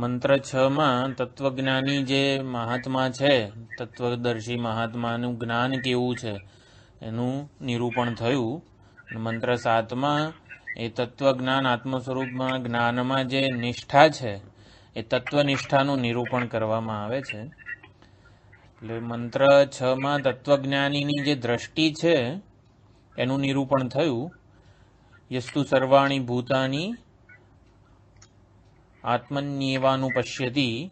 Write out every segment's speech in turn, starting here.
મંત્ર છ માં તત્વજ્ઞાની જે મહાત્મા છે તત્વદર્શી મહાત્માનું જ્ઞાન કેવું છે એનું નિરૂપણ થયું મંત્ર સાતમાં એ તત્વજ્ઞાન આત્મ સ્વરૂપમાં જ્ઞાનમાં જે નિષ્ઠા છે એ તત્વનિષ્ઠાનું નિરૂપણ કરવામાં આવે છે એટલે મંત્ર છ માં તત્વજ્ઞાનીની જે દ્રષ્ટિ છે એનું નિરૂપણ થયું યસ્તુ સર્વાણી ભૂતાની આત્મન્યેવાનું પશ્યતિ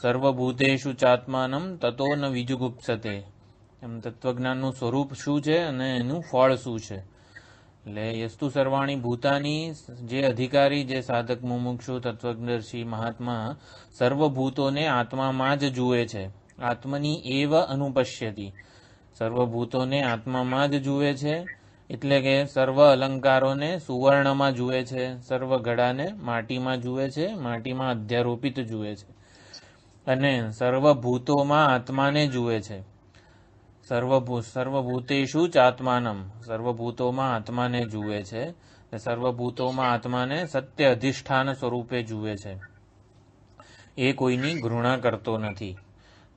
સર્વભૂતેષુ ચાત્માનમ તતો ન વિજુગુપ્સતે એમ તત્વજ્ઞાનનું સ્વરૂપ શું છે અને એનું ફળ શું છે એટલે યસ્તુ સર્વાણી ભૂતાની જે અધિકારી જે સાધક મુમુક્ષુ તત્વજ્ઞર્ષિ મહાત્મા સર્વભૂતોને આત્મામાં જ જુએ છે આત્મની એવ અનુપશ્યતી સર્વભૂતોને આત્મામાં જ જુએ છે એટલે કે સર્વ અલંકારોને સુવર્ણમાં જુએ છે સર્વ ઘડાને માટીમાં જુએ છે માટીમાં અધ્યારોપિત જુએ છે અને સર્વભૂતોમાં આત્માને જુએ છે સર્વભૂ સર્વભૂતેશુ ચાત્માનમ સર્વભૂતોમાં આત્માને જુએ છે સર્વભૂતોમાં આત્માને સત્ય અધિષ્ઠાન સ્વરૂપે જુએ છે એ કોઈની ઘૃણા કરતો નથી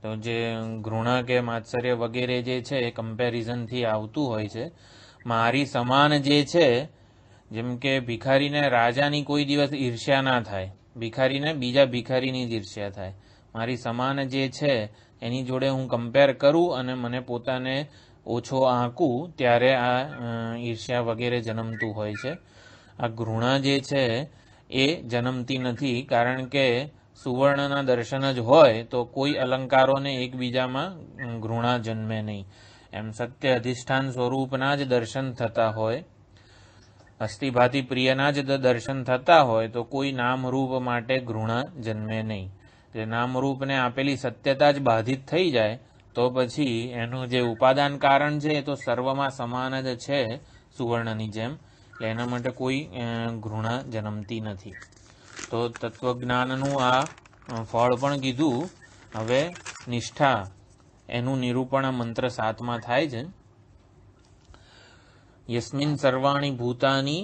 તો જે ઘૃણા કે માત્સર્ય વગેરે જે છે એ કમ્પેરિઝનથી આવતું હોય છે મારી સમાન જે છે જેમ કે ભિખારીને રાજાની કોઈ દિવસ ઈર્ષ્યા ના થાય ભિખારીને બીજા ભિખારીની જ ઈર્ષ્યા થાય મારી સમાન જે છે એની જોડે હું કમ્પેર કરું અને મને પોતાને ઓછો આંકું ત્યારે આ ઈર્ષ્યા વગેરે જન્મતું હોય છે આ ઘૃણા જે છે એ જન્મતી નથી કારણ કે સુવર્ણના દર્શન જ હોય તો કોઈ અલંકારોને એકબીજામાં ઘૃણા જન્મે નહીં એમ સત્ય અધિષ્ઠાન સ્વરૂપના જ દર્શન થતા હોય અસ્થિભાતી પ્રિયના જ દર્શન થતા હોય તો કોઈ નામરૂપ માટે ઘૃણા જન્મે નહીં એટલે નામરૂપને આપેલી સત્યતા જ બાધિત થઈ જાય તો પછી એનું જે ઉપાદાન કારણ છે એ તો સર્વમાં સમાન જ છે સુવર્ણની જેમ એટલે એના માટે કોઈ ઘૃણા જન્મતી નથી તો તત્વજ્ઞાનનું આ ફળ પણ કીધું હવે નિષ્ઠા એનું નિરૂપણ આ મંત્ર સાતમાં થાય છે યસ્મિન સર્વાણી ભૂતાની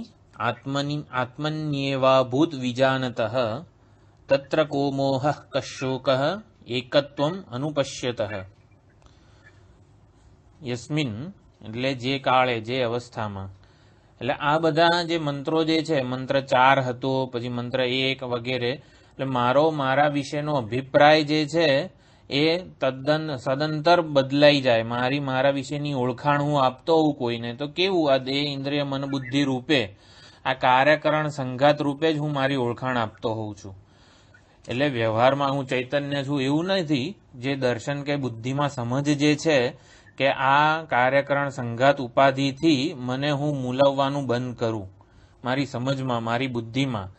આત્મની આત્મન્યેવા ભૂત વિજાનત તત્ર કો મોહ કશોક એકત્વમ અનુપશ્યત યસ્મિન એટલે જે કાળે જે અવસ્થામાં એટલે આ બધા જે મંત્રો જે છે મંત્ર ચાર હતો પછી મંત્ર એક વગેરે એટલે મારો મારા વિશેનો અભિપ્રાય જે છે એ તદ્દન સદંતર બદલાઈ જાય મારી મારા વિશેની ઓળખાણ હું આપતો હોઉં કોઈને તો કેવું આ દેહ ઇન્દ્રિય મન બુદ્ધિ રૂપે આ કાર્યકરણ સંઘાત રૂપે જ હું મારી ઓળખાણ આપતો હોઉં છું એટલે વ્યવહારમાં હું ચૈતન્ય છું એવું નથી જે દર્શન કે બુદ્ધિમાં સમજ જે છે કે આ કાર્યકરણ સંઘાત ઉપાધિથી મને હું મૂલવવાનું બંધ કરું મારી સમજમાં મારી બુદ્ધિમાં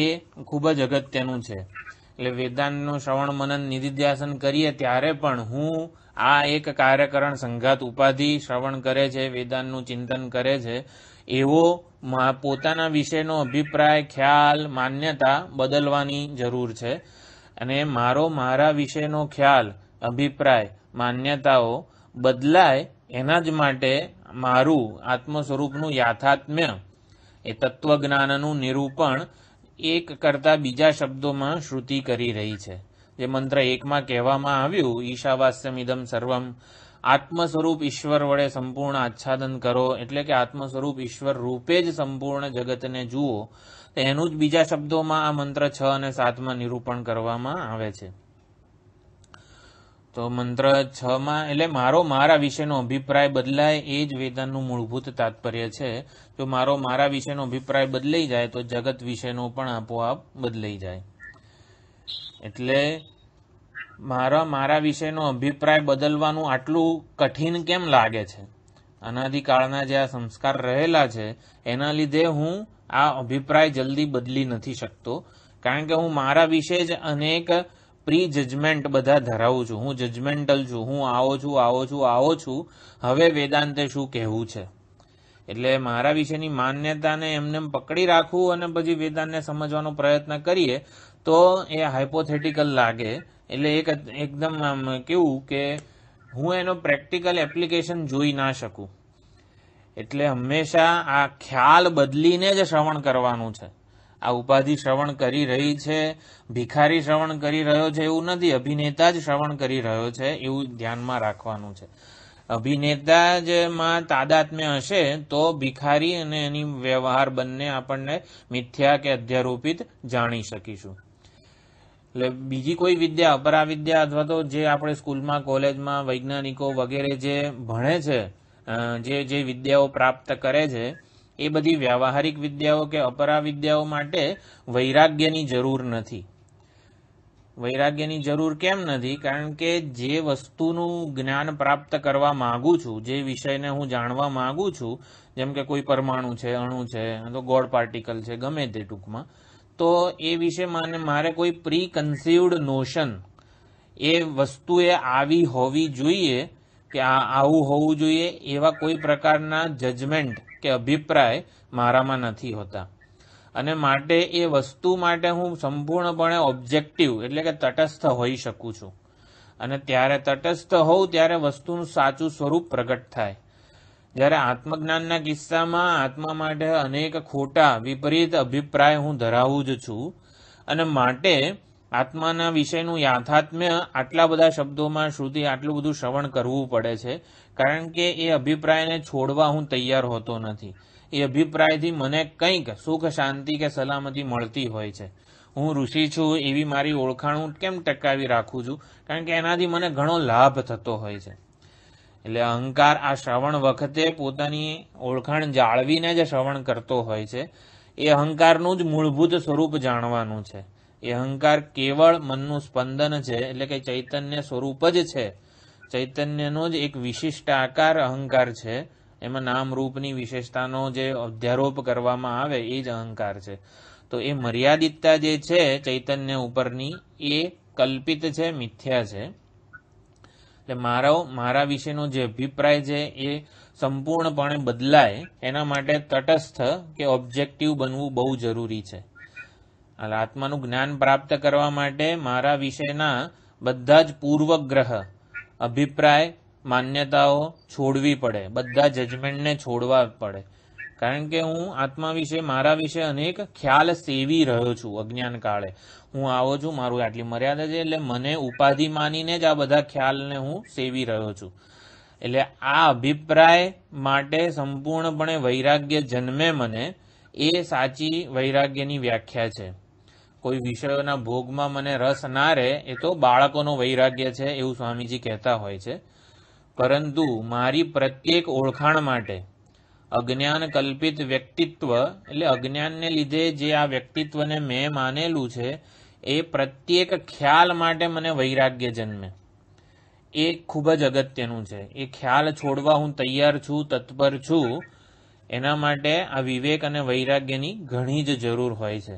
એ ખૂબ જ અગત્યનું છે એટલે વેદાંતનું શ્રવણ મનન નિધિધ્યાસન કરીએ ત્યારે પણ હું આ એક કાર્યકરણ સંઘાત ઉપાધિ શ્રવણ કરે છે વેદાંતનું ચિંતન કરે છે એવો પોતાના વિશેનો અભિપ્રાય ખ્યાલ માન્યતા બદલવાની જરૂર છે અને મારો મારા વિશેનો ખ્યાલ અભિપ્રાય માન્યતાઓ બદલાય એના જ માટે મારું આત્મ સ્વરૂપનું યાથાત્મ્ય એ તત્વજ્ઞાનનું નિરૂપણ એક કરતા બીજા શબ્દોમાં શ્રુતિ કરી રહી છે જે મંત્ર એકમાં કહેવામાં આવ્યું ઇદમ સર્વમ આત્મ સ્વરૂપ ઈશ્વર વડે સંપૂર્ણ આચ્છાદન કરો એટલે કે આત્મ સ્વરૂપ ઈશ્વર રૂપે જ સંપૂર્ણ જગતને જુઓ એનું જ બીજા શબ્દોમાં આ મંત્ર છ અને સાતમાં નિરૂપણ કરવામાં આવે છે તો મંત્ર છ માં એટલે મારો મારા વિશેનો અભિપ્રાય બદલાય એ જ વેદનનું મૂળભૂત તાત્પર્ય છે જો મારો મારા વિશેનો અભિપ્રાય બદલાઈ જાય તો જગત વિશેનો પણ આપોઆપ બદલાઈ જાય એટલે મારા મારા વિશેનો અભિપ્રાય બદલવાનું આટલું કઠિન કેમ લાગે છે અનાદિકાળના જે આ સંસ્કાર રહેલા છે એના લીધે હું આ અભિપ્રાય જલ્દી બદલી નથી શકતો કારણ કે હું મારા વિશે જ અનેક પ્રી જજમેન્ટ બધા ધરાવું છું હું જજમેન્ટલ છું હું આવો છું આવો છું આવો છું હવે વેદાંતે શું કહેવું છે એટલે મારા વિશેની માન્યતાને એમને પકડી રાખવું અને પછી વેદાંતને સમજવાનો પ્રયત્ન કરીએ તો એ હાઇપોથેટિકલ લાગે એટલે એક એકદમ આમ કેવું કે હું એનો પ્રેક્ટિકલ એપ્લિકેશન જોઈ ના શકું એટલે હંમેશા આ ખ્યાલ બદલીને જ શ્રવણ કરવાનું છે આ ઉપાધિ શ્રવણ કરી રહી છે ભિખારી શ્રવણ કરી રહ્યો છે એવું નથી અભિનેતા જ શ્રવણ કરી રહ્યો છે એવું ધ્યાનમાં રાખવાનું છે અભિનેતા જ માં તાદાત્મ્ય હશે તો ભિખારી અને એની વ્યવહાર બંને આપણને મિથ્યા કે અધ્યારોપિત જાણી શકીશું એટલે બીજી કોઈ વિદ્યા અપરા વિદ્યા અથવા તો જે આપણે સ્કૂલમાં કોલેજમાં વૈજ્ઞાનિકો વગેરે જે ભણે છે જે જે વિદ્યાઓ પ્રાપ્ત કરે છે એ બધી વ્યવહારિક વિદ્યાઓ કે અપરા વિદ્યાઓ માટે વૈરાગ્યની જરૂર નથી વૈરાગ્યની જરૂર કેમ નથી કારણ કે જે વસ્તુનું જ્ઞાન પ્રાપ્ત કરવા માંગુ છું જે વિષયને હું જાણવા માંગુ છું જેમ કે કોઈ પરમાણુ છે અણુ છે તો ગોળ પાર્ટિકલ છે ગમે તે ટૂંકમાં તો એ વિશે માને મારે કોઈ પ્રી કન્સીવડ નોશન એ વસ્તુએ આવી હોવી જોઈએ કે આ આવું હોવું જોઈએ એવા કોઈ પ્રકારના જજમેન્ટ કે અભિપ્રાય મારામાં નથી હોતા અને માટે એ વસ્તુ માટે હું સંપૂર્ણપણે ઓબ્જેક્ટિવ એટલે કે તટસ્થ હોઈ શકું છું અને ત્યારે તટસ્થ હોઉં ત્યારે વસ્તુનું સાચું સ્વરૂપ પ્રગટ થાય જ્યારે આત્મજ્ઞાનના કિસ્સામાં આત્મા માટે અનેક ખોટા વિપરીત અભિપ્રાય હું ધરાવું જ છું અને માટે આત્માના વિષયનું યાથાત્મ્ય આટલા બધા શબ્દોમાં શ્રુતિ આટલું બધું શ્રવણ કરવું પડે છે કારણ કે એ અભિપ્રાયને છોડવા હું તૈયાર હોતો નથી એ અભિપ્રાયથી મને કંઈક સુખ શાંતિ કે સલામતી મળતી હોય છે હું ઋષિ છું એવી મારી ઓળખાણ હું કેમ ટકાવી રાખું છું કારણ કે એનાથી મને ઘણો લાભ થતો હોય છે એટલે અહંકાર આ શ્રવણ વખતે પોતાની ઓળખાણ જાળવીને જ શ્રવણ કરતો હોય છે એ અહંકારનું જ મૂળભૂત સ્વરૂપ જાણવાનું છે એ અહંકાર કેવળ મનનું સ્પંદન છે એટલે કે ચૈતન્ય સ્વરૂપ જ છે ચૈતન્યનો જ એક વિશિષ્ટ આકાર અહંકાર છે એમાં નામ રૂપની વિશેષતાનો જે અધ્યારોપ કરવામાં આવે એ જ અહંકાર છે તો એ મર્યાદિતતા જે છે ચૈતન્ય ઉપરની એ કલ્પિત છે મિથ્યા છે એટલે મારો મારા વિશેનો જે અભિપ્રાય છે એ સંપૂર્ણપણે બદલાય એના માટે તટસ્થ કે ઓબ્જેક્ટિવ બનવું બહુ જરૂરી છે આત્માનું જ્ઞાન પ્રાપ્ત કરવા માટે મારા વિશેના બધા જ પૂર્વગ્રહ અભિપ્રાય માન્યતાઓ છોડવી પડે બધા જજમેન્ટને છોડવા પડે કારણ કે હું આત્મા વિશે મારા વિશે અનેક ખ્યાલ સેવી રહ્યો છું અજ્ઞાન કાળે હું આવો છું મારું આટલી મર્યાદા છે એટલે મને ઉપાધિ માનીને જ આ બધા ખ્યાલને હું સેવી રહ્યો છું એટલે આ અભિપ્રાય માટે સંપૂર્ણપણે વૈરાગ્ય જન્મે મને એ સાચી વૈરાગ્યની વ્યાખ્યા છે કોઈ વિષયોના ભોગમાં મને રસ ના રહે એ તો બાળકોનો વૈરાગ્ય છે એવું સ્વામીજી કહેતા હોય છે પરંતુ મારી પ્રત્યેક ઓળખાણ માટે અજ્ઞાન કલ્પિત વ્યક્તિત્વ એટલે અજ્ઞાનને લીધે જે આ વ્યક્તિત્વને મેં માનેલું છે એ પ્રત્યેક ખ્યાલ માટે મને વૈરાગ્ય જન્મે એ ખૂબ જ અગત્યનું છે એ ખ્યાલ છોડવા હું તૈયાર છું તત્પર છું એના માટે આ વિવેક અને વૈરાગ્યની ઘણી જ જરૂર હોય છે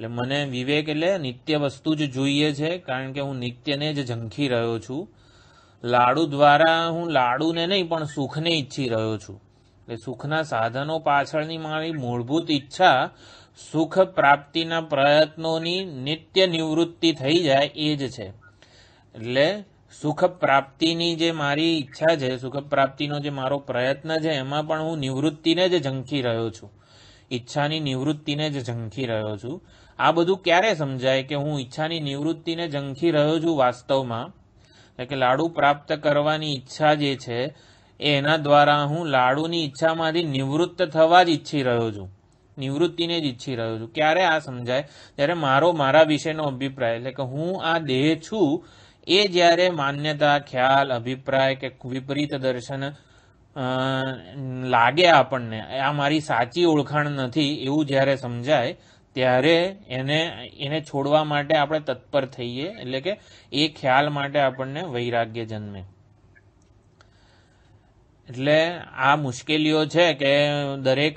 એટલે મને વિવેક એટલે નિત્ય વસ્તુ જ જોઈએ છે કારણ કે હું નિત્યને જ ઝંખી રહ્યો છું લાડુ દ્વારા હું લાડુને નહીં પણ સુખને ઈચ્છી રહ્યો છું એટલે સુખના સાધનો પાછળની મારી મૂળભૂત ઈચ્છા સુખ પ્રાપ્તિના પ્રયત્નોની નિત્ય નિવૃત્તિ થઈ જાય એ જ છે એટલે સુખ પ્રાપ્તિની જે મારી ઈચ્છા છે સુખ પ્રાપ્તિનો જે મારો પ્રયત્ન છે એમાં પણ હું નિવૃત્તિને જ ઝંખી રહ્યો છું ઈચ્છાની નિવૃત્તિને જ ઝંખી રહ્યો છું આ બધું ક્યારે સમજાય કે હું ઈચ્છાની નિવૃત્તિને ઝંખી રહ્યો છું વાસ્તવમાં એટલે કે લાડુ પ્રાપ્ત કરવાની ઈચ્છા જે છે એના દ્વારા હું લાડુની ઈચ્છામાંથી નિવૃત્ત થવા જ ઈચ્છી રહ્યો છું નિવૃત્તિને જ ઈચ્છી રહ્યો છું ક્યારે આ સમજાય જ્યારે મારો મારા વિશેનો અભિપ્રાય એટલે કે હું આ દેહ છું એ જ્યારે માન્યતા ખ્યાલ અભિપ્રાય કે વિપરીત દર્શન લાગે આપણને આ મારી સાચી ઓળખાણ નથી એવું જ્યારે સમજાય ત્યારે એને એને છોડવા માટે આપણે તત્પર થઈએ એટલે કે એ ખ્યાલ માટે આપણને વૈરાગ્ય જન્મે એટલે આ મુશ્કેલીઓ છે કે દરેક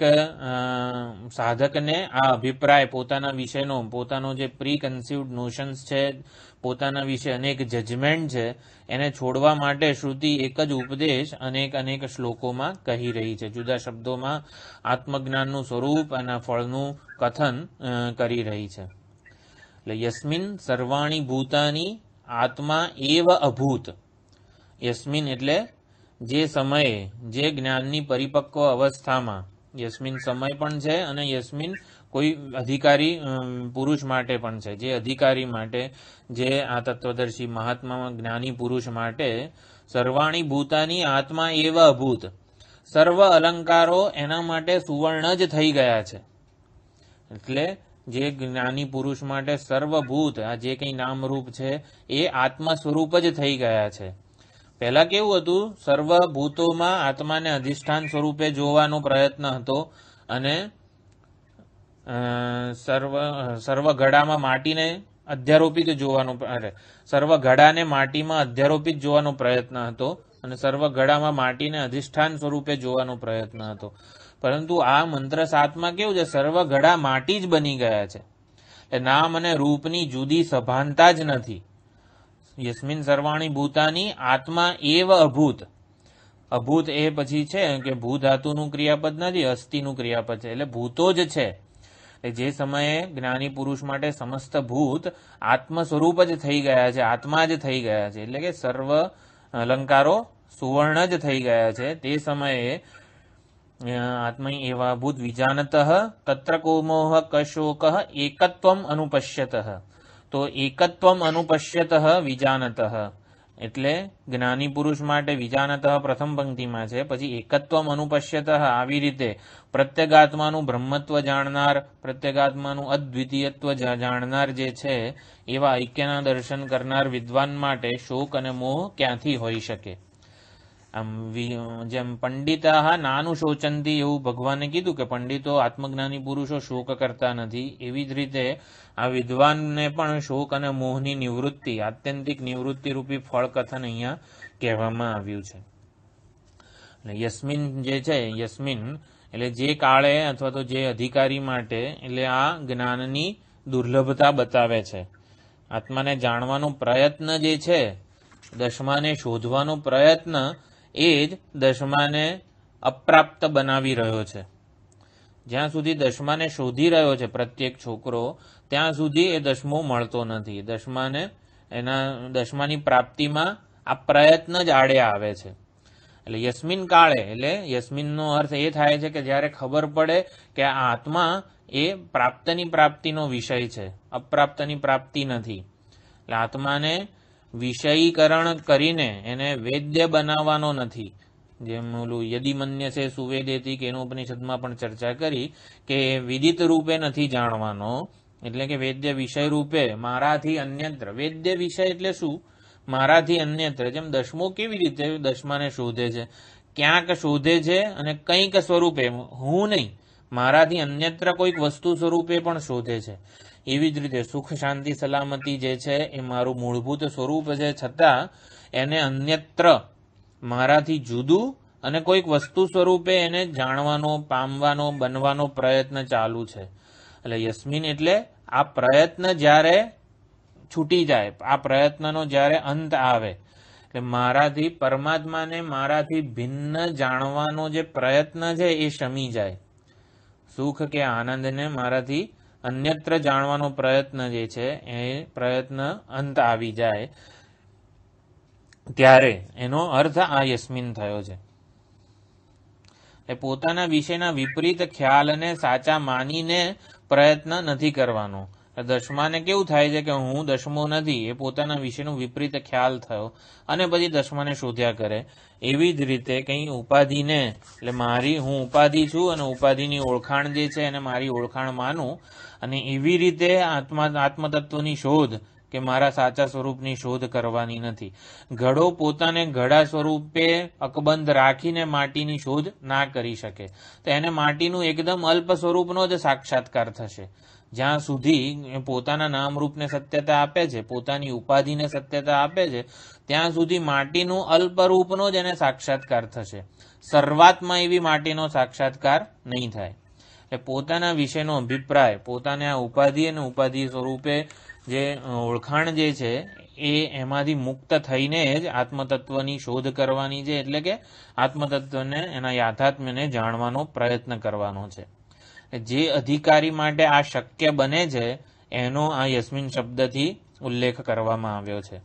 સાધકને આ અભિપ્રાય પોતાના વિષયનો પોતાનો જે પ્રી કન્સીવડ નોશન્સ છે પોતાના વિશે અનેક જજમેન્ટ છે એને છોડવા માટે શ્રુતિ એક જ ઉપદેશ અનેક અનેક શ્લોકોમાં કહી રહી છે જુદા શબ્દોમાં આત્મજ્ઞાનનું સ્વરૂપ અને ફળનું કથન કરી રહી છે એટલે યસ્મિન સર્વાણી ભૂતાની આત્મા એવ અભૂત યસ્મિન એટલે જે સમયે જે જ્ઞાનની પરિપક્વ અવસ્થામાં યસ્મિન સમય પણ છે અને યસ્મિન કોઈ અધિકારી પુરુષ માટે પણ છે જે અધિકારી માટે જે આ તત્વદર્શી મહાત્મા જ્ઞાની પુરુષ માટે સર્વાણી ભૂતાની આત્મા એવા ભૂત સર્વ અલંકારો એના માટે સુવર્ણ જ થઈ ગયા છે એટલે જે જ્ઞાની પુરુષ માટે સર્વભૂત આ જે કંઈ નામરૂપ છે એ આત્મા સ્વરૂપ જ થઈ ગયા છે પહેલા કેવું હતું સર્વભૂતોમાં આત્માને અધિષ્ઠાન સ્વરૂપે જોવાનો પ્રયત્ન હતો અને સર્વ સર્વ ઘડામાં માટીને અધ્યારોપિત જોવાનો અરે સર્વ ઘડાને માટીમાં અધ્યારોપિત જોવાનો પ્રયત્ન હતો અને સર્વ ઘડામાં માટીને અધિષ્ઠાન સ્વરૂપે જોવાનો પ્રયત્ન હતો પરંતુ આ મંત્ર સાતમાં કેવું છે સર્વ ઘડા માટી જ બની ગયા છે એટલે નામ અને રૂપની જુદી સભાનતા જ નથી યસ્મિન સર્વાણી ભૂતાની આત્મા એવ અભૂત અભૂત એ પછી છે કે ભૂધાતુનું ક્રિયાપદ નથી અસ્થિનું ક્રિયાપદ છે એટલે ભૂતો જ છે જે સમયે જ્ઞાની પુરુષ માટે સમસ્ત ભૂત આત્મ સ્વરૂપ જ થઈ ગયા છે આત્મા જ થઈ ગયા છે એટલે કે સર્વ અલંકારો સુવર્ણ જ થઈ ગયા છે તે સમયે આત્મય એવા ભૂત વિજાનત તત્ર કોમોહ કશોક એકત્વમ અનુપશ્યત તો એકત્વમ અનુપશ્યત વિજાનતઃ એટલે જ્ઞાની પુરુષ માટે વિજાનતઃ પ્રથમ પંક્તિમાં છે પછી એકત્વમ અનુપશ્યત આવી રીતે પ્રત્યેગાત્માનું બ્રહ્મત્વ જાણનાર પ્રત્યેગાત્માનું અદ્વિતીયત્વ જાણનાર જે છે એવા ઐક્યના દર્શન કરનાર વિદ્વાન માટે શોક અને મોહ ક્યાંથી હોઈ શકે આમ જેમ પંડિતા નાનું શોચંતી એવું ભગવાને કીધું કે પંડિતો આત્મજ્ઞાની પુરુષો શોક કરતા નથી એવી જ રીતે આ વિદ્વાનને પણ શોક અને મોહની નિવૃત્તિ આત્યંતિક નિવૃત્તિ રૂપી ફળ કથન અહીંયા કહેવામાં આવ્યું છે યસ્મિન જે છે યસ્મિન એટલે જે કાળે અથવા તો જે અધિકારી માટે એટલે આ જ્ઞાનની દુર્લભતા બતાવે છે આત્માને જાણવાનો પ્રયત્ન જે છે દશમાને શોધવાનો પ્રયત્ન એ જ દશમાને અપ્રાપ્ત બનાવી રહ્યો છે જ્યાં સુધી દશમાને શોધી રહ્યો છે પ્રત્યેક છોકરો ત્યાં સુધી એ દશમો મળતો નથી દશમાને એના દશમાની પ્રાપ્તિમાં આ પ્રયત્ન જ આડે આવે છે એટલે યસ્મિન કાળે એટલે યસ્મિનનો અર્થ એ થાય છે કે જ્યારે ખબર પડે કે આ આત્મા એ પ્રાપ્તની પ્રાપ્તિનો વિષય છે અપ્રાપ્તની પ્રાપ્તિ નથી એટલે આત્માને વિષયીકરણ કરીને એને વેદ્ય બનાવવાનો નથી જેમ ઓલું યદિ મન્ય છે સુવેદેતી કે એનું ઉપનિષદમાં પણ ચર્ચા કરી કે વિદિત રૂપે નથી જાણવાનો એટલે કે વેદ્ય વિષય રૂપે મારાથી અન્યત્ર વેદ્ય વિષય એટલે શું મારાથી અન્યત્ર જેમ દશમો કેવી રીતે દશમાને શોધે છે ક્યાંક શોધે છે અને કંઈક સ્વરૂપે હું નહીં મારાથી અન્યત્ર કોઈક વસ્તુ સ્વરૂપે પણ શોધે છે એવી જ રીતે સુખ શાંતિ સલામતી જે છે એ મારું મૂળભૂત સ્વરૂપ છે છતાં એને અન્યત્ર મારાથી જુદું અને કોઈક વસ્તુ સ્વરૂપે એને જાણવાનો પામવાનો બનવાનો પ્રયત્ન ચાલુ છે એટલે યસ્મિન એટલે આ પ્રયત્ન જ્યારે છૂટી જાય આ પ્રયત્નનો જ્યારે અંત આવે એટલે મારાથી પરમાત્માને મારાથી ભિન્ન જાણવાનો જે પ્રયત્ન છે એ શમી જાય સુખ કે આનંદને મારાથી અન્યત્ર જાણવાનો પ્રયત્ન જે છે એ પ્રયત્ન અંત આવી જાય ત્યારે એનો અર્થ આ યસ્મિન થયો છે એ પોતાના વિશેના વિપરીત ખ્યાલને સાચા માનીને પ્રયત્ન નથી કરવાનો દશમાને કેવું થાય છે કે હું દશમો નથી એ પોતાના વિશેનો વિપરીત ખ્યાલ થયો અને પછી દશમાને શોધ્યા કરે એવી જ રીતે કંઈ ઉપાધિને એટલે મારી હું ઉપાધિ છું અને ઉપાધિની ઓળખાણ જે છે એને મારી ઓળખાણ માનું અને એવી રીતે આત્મા આત્મતત્વની શોધ કે મારા સાચા સ્વરૂપની શોધ કરવાની નથી ઘડો પોતાને ઘડા સ્વરૂપે અકબંધ રાખીને માટીની શોધ ના કરી શકે તો એને માટીનું એકદમ અલ્પ સ્વરૂપનો જ સાક્ષાત્કાર થશે જ્યાં સુધી પોતાના નામરૂપને સત્યતા આપે છે પોતાની ઉપાધિને સત્યતા આપે છે ત્યાં સુધી માટીનું અલ્પરૂપનો જ એને સાક્ષાત્કાર થશે શરૂઆતમાં એવી માટીનો સાક્ષાત્કાર નહીં થાય એટલે પોતાના વિશેનો અભિપ્રાય પોતાને આ ઉપાધિ અને ઉપાધિ સ્વરૂપે જે ઓળખાણ જે છે એ એમાંથી મુક્ત થઈને જ આત્મતત્વની શોધ કરવાની છે એટલે કે આત્મતત્વને એના યાથાત્મ્યને જાણવાનો પ્રયત્ન કરવાનો છે જે અધિકારી માટે આ શક્ય બને છે એનો આ યસ્મિન શબ્દથી ઉલ્લેખ કરવામાં આવ્યો છે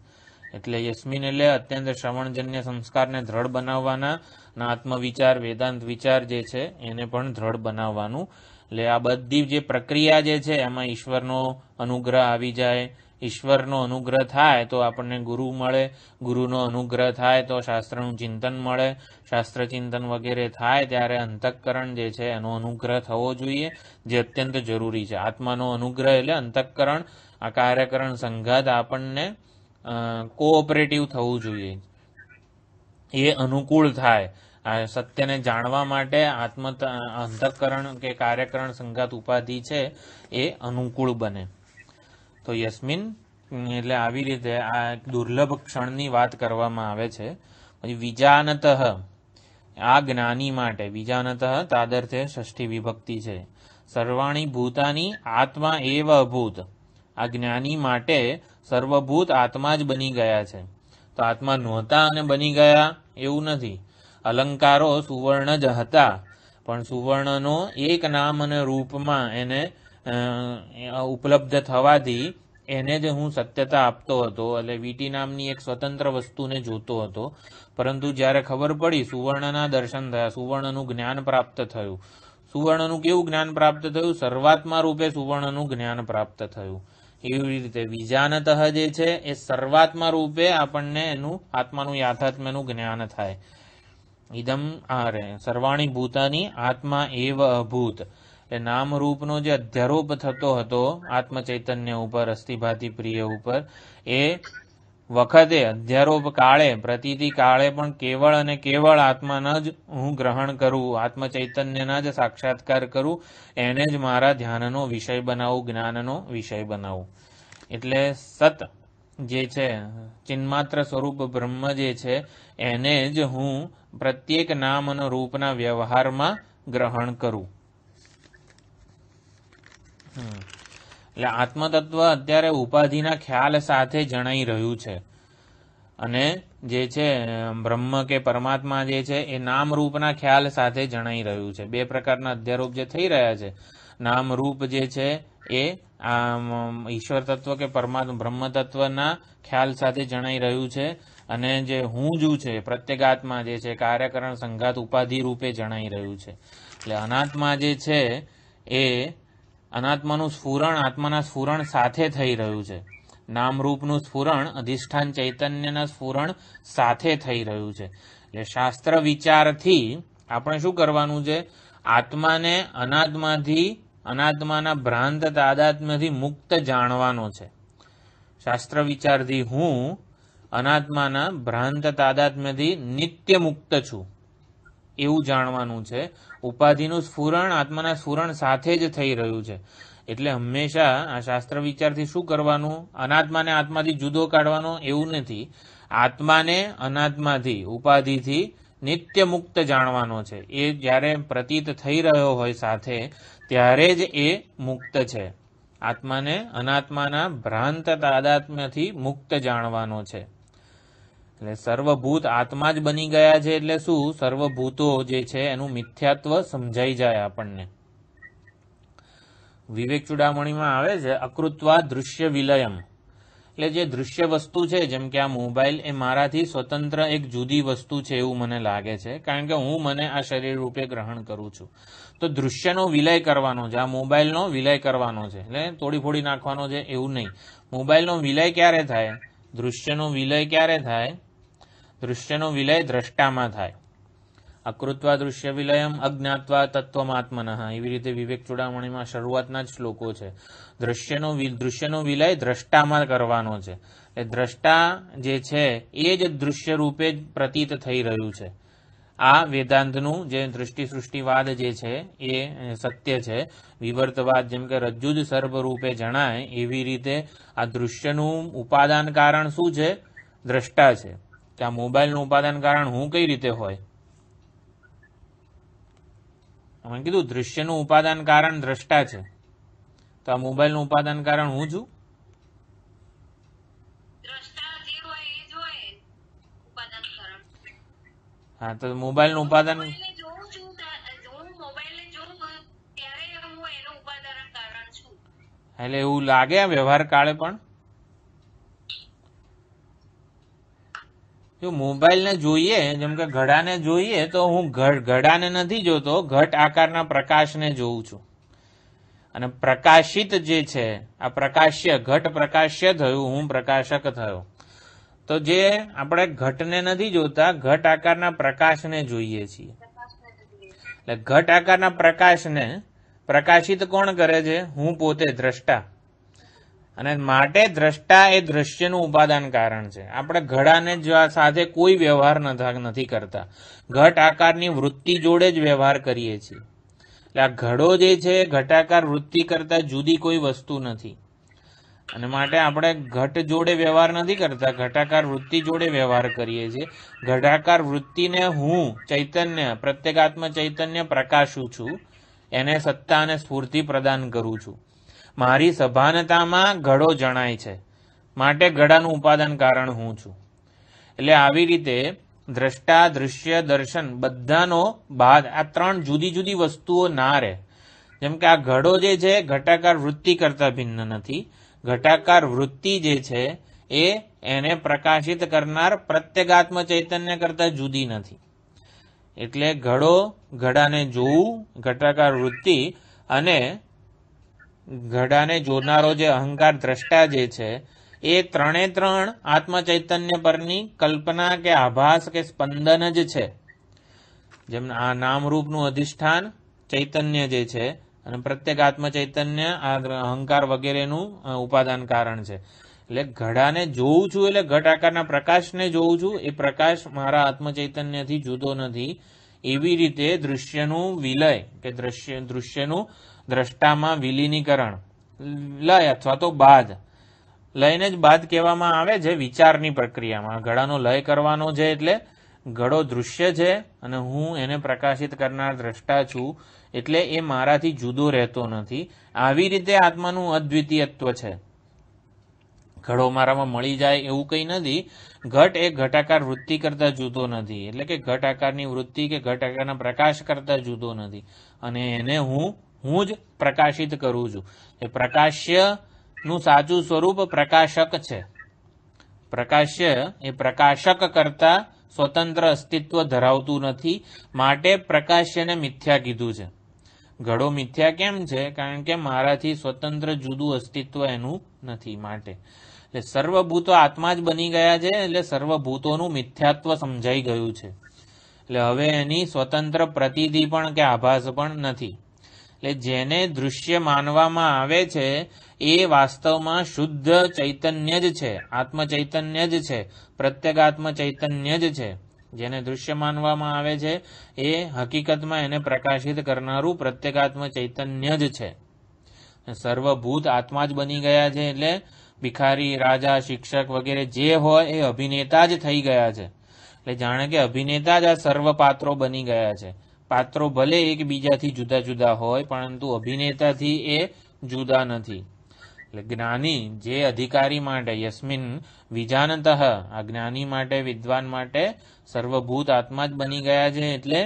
એટલે યસ્મિન એટલે અત્યંત શ્રવણજન્ય સંસ્કારને દ્રઢ બનાવવાના આત્મવિચાર વેદાંત વિચાર જે છે એને પણ દ્રઢ બનાવવાનું એટલે આ બધી જે પ્રક્રિયા જે છે એમાં ઈશ્વરનો અનુગ્રહ આવી જાય ઈશ્વરનો અનુગ્રહ થાય તો આપણને ગુરુ મળે ગુરુનો અનુગ્રહ થાય તો શાસ્ત્રનું ચિંતન મળે શાસ્ત્ર ચિંતન વગેરે થાય ત્યારે અંતઃકરણ જે છે એનો અનુગ્રહ થવો જોઈએ જે અત્યંત જરૂરી છે આત્માનો અનુગ્રહ એટલે અંતઃકરણ આ કાર્યકરણ સંઘાત આપણને કોઓપરેટિવ થવું જોઈએ એ અનુકૂળ થાય સત્યને જાણવા માટે આત્મ અંતઃકરણ કે કાર્યકરણ સંઘાત ઉપાધિ છે એ અનુકૂળ બને તો યસ્મિન એટલે આવી રીતે આ દુર્લભ ક્ષણની વાત કરવામાં આવે છે પછી વિજાનત આ જ્ઞાની માટે વિજાનત તાદર્થે ષષ્ઠી વિભક્તિ છે સર્વાણી ભૂતાની આત્મા એવ અભૂત આ જ્ઞાની માટે સર્વભૂત આત્મા જ બની ગયા છે તો આત્મા નહોતા અને બની ગયા એવું નથી અલંકારો સુવર્ણ જ હતા પણ સુવર્ણનો એક નામ અને રૂપમાં એને ઉપલબ્ધ થવાથી એને જ હું સત્યતા આપતો હતો એટલે વીટી નામની એક સ્વતંત્ર વસ્તુને જોતો હતો પરંતુ જ્યારે ખબર પડી સુવર્ણના દર્શન થયા સુવર્ણનું જ્ઞાન પ્રાપ્ત થયું સુવર્ણનું કેવું જ્ઞાન પ્રાપ્ત થયું સર્વાત્મા રૂપે સુવર્ણનું જ્ઞાન પ્રાપ્ત થયું એવી રીતે વિજાનત જે છે એ સર્વાત્મા રૂપે આપણને એનું આત્માનું યાથાત્મનું જ્ઞાન થાય ઇદમ રે સર્વાણી ભૂતાની આત્મા એવ અભૂત એટલે નામ રૂપનો જે અધ્યારોપ થતો હતો આત્મચૈતન્ય ઉપર અસ્થિભાતી પ્રિય ઉપર એ વખતે અધ્યારોપ કાળે પ્રતીતિ કાળે પણ કેવળ અને કેવળ આત્માના જ હું ગ્રહણ કરું આત્મચૈતન્યના જ સાક્ષાત્કાર કરું એને જ મારા ધ્યાનનો વિષય બનાવું જ્ઞાનનો વિષય બનાવું એટલે સત જે છે ચિન્માત્ર સ્વરૂપ બ્રહ્મ જે છે એને જ હું પ્રત્યેક નામ અને રૂપના વ્યવહારમાં ગ્રહણ કરું હમ એટલે આત્મતત્વ અત્યારે ઉપાધિના ખ્યાલ સાથે જણાઈ રહ્યું છે અને જે છે બ્રહ્મ કે પરમાત્મા જે છે એ નામરૂપના ખ્યાલ સાથે જણાઈ રહ્યું છે બે પ્રકારના અધ્યારોપ જે થઈ રહ્યા છે નામરૂપ જે છે એ આ ઈશ્વર તત્વ કે પરમાત્મા બ્રહ્મ તત્વના ખ્યાલ સાથે જણાઈ રહ્યું છે અને જે હું જુ છે પ્રત્યેગાત્મા જે છે કાર્યકરણ સંઘાત ઉપાધિ રૂપે જણાઈ રહ્યું છે એટલે અનાત્મા જે છે એ અનાત્માનું સ્ફુરણ આત્માના સ્ફુરણ સાથે થઈ રહ્યું છે નામરૂપનું સ્ફુરણ અધિષ્ઠાન ચૈતન્યના સ્ફુરણ સાથે થઈ રહ્યું છે એટલે શાસ્ત્ર વિચારથી આપણે શું કરવાનું છે આત્માને અનાત્માથી અનાત્માના ભ્રાંત તાદાત્મ્યથી મુક્ત જાણવાનો છે શાસ્ત્ર વિચારથી હું અનાત્માના ભ્રાંત તાદાત્મ્યથી નિત્ય મુક્ત છું એવું જાણવાનું છે ઉપાધિનું સ્ફુરણ આત્માના સ્ફુરણ સાથે જ થઈ રહ્યું છે એટલે હંમેશા આ શાસ્ત્ર વિચારથી શું કરવાનું અનાત્માને આત્માથી જુદો કાઢવાનો એવું નથી આત્માને અનાત્માથી ઉપાધિથી નિત્ય મુક્ત જાણવાનો છે એ જ્યારે પ્રતીત થઈ રહ્યો હોય સાથે ત્યારે જ એ મુક્ત છે આત્માને અનાત્માના ભ્રાંત તાદાત્મ્યથી મુક્ત જાણવાનો છે એટલે સર્વભૂત આત્મા જ બની ગયા છે એટલે શું સર્વભૂતો જે છે એનું મિથ્યાત્વ સમજાઈ જાય આપણને વિવેક ચુડામણીમાં આવે છે અકૃત્વા દૃશ્ય વિલયમ એટલે જે દૃશ્ય વસ્તુ છે જેમ કે આ મોબાઈલ એ મારાથી સ્વતંત્ર એક જુદી વસ્તુ છે એવું મને લાગે છે કારણ કે હું મને આ શરીર રૂપે ગ્રહણ કરું છું તો દૃશ્યનો વિલય કરવાનો છે આ મોબાઈલનો વિલય કરવાનો છે એટલે તોડી ફોડી નાખવાનો છે એવું નહીં મોબાઈલનો વિલય ક્યારે થાય દૃશ્યનો વિલય ક્યારે થાય દૃશ્યનો વિલય દ્રષ્ટામાં થાય અકૃત્વા દૃશ્ય વિલયમ અજ્ઞાત્વા તત્વમાત્મન એવી રીતે વિવેક ચૂડામણીમાં શરૂઆતના જ શ્લોકો છે દૃશ્યનો દૃશ્યનો વિલય દ્રષ્ટામાં કરવાનો છે એ દ્રષ્ટા જે છે એ જ દૃશ્ય રૂપે જ પ્રતીત થઈ રહ્યું છે આ વેદાંતનું જે દૃષ્ટિ સૃષ્ટિવાદ જે છે એ સત્ય છે વિવર્તવાદ જેમ કે રજ્જુ જ સર્વરૂપે જણાય એવી રીતે આ દૃશ્યનું ઉપાદાન કારણ શું છે દ્રષ્ટા છે કે આ મોબાઈલનું ઉપાદાન કારણ હું કઈ રીતે હોય અમે કીધું દૃશ્યનું ઉપાદાન કારણ દ્રષ્ટા છે તો આ મોબાઈલનું ઉપાદાન કારણ હું છું હા તો મોબાઈલનું ઉપાદાન એટલે એવું લાગે આ વ્યવહાર કાળે પણ જો મોબાઈલને જોઈએ જેમ કે ઘડાને જોઈએ તો હું ઘડાને નથી જોતો ઘટ આકારના પ્રકાશને જોઉં છું અને પ્રકાશિત જે છે આ પ્રકાશ્ય ઘટ પ્રકાશ્ય થયું હું પ્રકાશક થયો તો જે આપણે ઘટને નથી જોતા ઘટ આકારના પ્રકાશને જોઈએ છીએ એટલે ઘટ આકારના પ્રકાશને પ્રકાશિત કોણ કરે છે હું પોતે દ્રષ્ટા અને માટે દ્રષ્ટા એ દ્રશ્યનું ઉપાદાન કારણ છે આપણે ઘડાને જ સાથે કોઈ વ્યવહાર નથી કરતા ઘટ આકારની વૃત્તિ જોડે જ વ્યવહાર કરીએ છીએ એટલે આ ઘડો જે છે ઘટાકાર વૃત્તિ કરતા જુદી કોઈ વસ્તુ નથી અને માટે આપણે ઘટ જોડે વ્યવહાર નથી કરતા ઘટાકાર વૃત્તિ જોડે વ્યવહાર કરીએ છીએ ઘટાકાર વૃત્તિને હું ચૈતન્ય પ્રત્યેકાત્મ ચૈતન્ય પ્રકાશું છું એને સત્તા અને સ્ફૂર્તિ પ્રદાન કરું છું મારી સભાનતામાં ઘડો જણાય છે માટે ઘડાનું ઉપાદન કારણ હું છું એટલે આવી રીતે દ્રષ્ટા દૃશ્ય દર્શન બધાનો ભાગ આ ત્રણ જુદી જુદી વસ્તુઓ ના રહે જેમ કે આ ઘડો જે છે ઘટાકાર વૃત્તિ કરતા ભિન્ન નથી ઘટાકાર વૃત્તિ જે છે એ એને પ્રકાશિત કરનાર પ્રત્યેગાત્મ ચૈતન્ય કરતા જુદી નથી એટલે ઘડો ઘડાને જોવું ઘટાકાર વૃત્તિ અને ઘડાને જોનારો જે અહંકાર દ્રષ્ટા જે છે એ ત્રણે ત્રણ આત્મચૈતન્ય પરની કલ્પના કે આભાસ કે સ્પંદન જ છે જેમ આ નામરૂપનું અધિષ્ઠાન ચૈતન્ય જે છે અને પ્રત્યેક આત્મચૈતન્ય આ અહંકાર વગેરેનું ઉપાદાન કારણ છે એટલે ઘડાને જોઉં છું એટલે ઘટ આકારના પ્રકાશને જોઉં છું એ પ્રકાશ મારા આત્મચૈતન્યથી જુદો નથી એવી રીતે દૃશ્યનું વિલય કે દ્રશ્ય દૃશ્યનું દ્રષ્ટામાં વિલીનીકરણ લય અથવા તો બાદ લયને જ બાદ કહેવામાં આવે છે વિચારની પ્રક્રિયામાં ઘડાનો લય કરવાનો છે એટલે ઘડો દૃશ્ય છે અને હું એને પ્રકાશિત કરનાર દ્રષ્ટા છું એટલે એ મારાથી જુદો રહેતો નથી આવી રીતે આત્માનું અદ્વિતીયત્વ છે ઘડો મારામાં મળી જાય એવું કંઈ નથી ઘટ એ ઘટાકાર વૃત્તિ કરતા જુદો નથી એટલે કે ઘટ આકારની વૃત્તિ કે ઘટ આકારના પ્રકાશ કરતા જુદો નથી અને એને હું હું જ પ્રકાશિત કરું છું એ પ્રકાશ્યનું સાચું સ્વરૂપ પ્રકાશક છે પ્રકાશ્ય એ પ્રકાશક કરતા સ્વતંત્ર અસ્તિત્વ ધરાવતું નથી માટે પ્રકાશ્યને મિથ્યા કીધું છે ઘડો મિથ્યા કેમ છે કારણ કે મારાથી સ્વતંત્ર જુદું અસ્તિત્વ એનું નથી માટે એટલે સર્વભૂતો આત્મા જ બની ગયા છે એટલે સર્વભૂતોનું મિથ્યાત્વ સમજાઈ ગયું છે એટલે હવે એની સ્વતંત્ર પ્રતિધિ પણ કે આભાસ પણ નથી એટલે જેને દૃશ્ય માનવામાં આવે છે એ વાસ્તવમાં શુદ્ધ ચૈતન્ય જ છે આત્મ ચૈતન્ય જ છે પ્રત્યેગાત્મ ચૈતન્ય જ છે જેને દૃશ્ય માનવામાં આવે છે એ હકીકતમાં એને પ્રકાશિત કરનારું પ્રત્યેગાત્મ ચૈતન્ય જ છે સર્વભૂત આત્મા જ બની ગયા છે એટલે ભિખારી રાજા શિક્ષક વગેરે જે હોય એ અભિનેતા જ થઈ ગયા છે એટલે જાણે કે અભિનેતા જ આ સર્વ પાત્રો બની ગયા છે પાત્રો ભલે એકબીજાથી જુદા જુદા હોય પરંતુ અભિનેતાથી એ જુદા નથી એટલે જ્ઞાની જે અધિકારી માટે યસ્મિન વિજાનતઃ આ જ્ઞાની માટે વિદ્વાન માટે સર્વભૂત આત્મા જ બની ગયા છે એટલે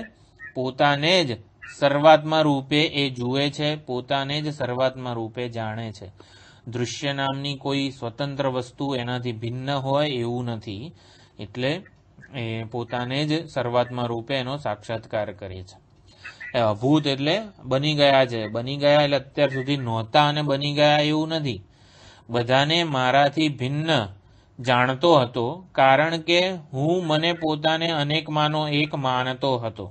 પોતાને જ સર્વાત્મા રૂપે એ જુએ છે પોતાને જ સર્વાત્મા રૂપે જાણે છે દૃશ્ય નામની કોઈ સ્વતંત્ર વસ્તુ એનાથી ભિન્ન હોય એવું નથી એટલે એ પોતાને જ સર્વાત્મા રૂપે એનો સાક્ષાત્કાર કરે છે અભૂત એટલે બની ગયા છે બની ગયા એટલે અત્યાર સુધી નહોતા અને બની ગયા એવું નથી બધાને મારાથી ભિન્ન જાણતો હતો કારણ કે હું મને પોતાને અનેકમાંનો એક માનતો હતો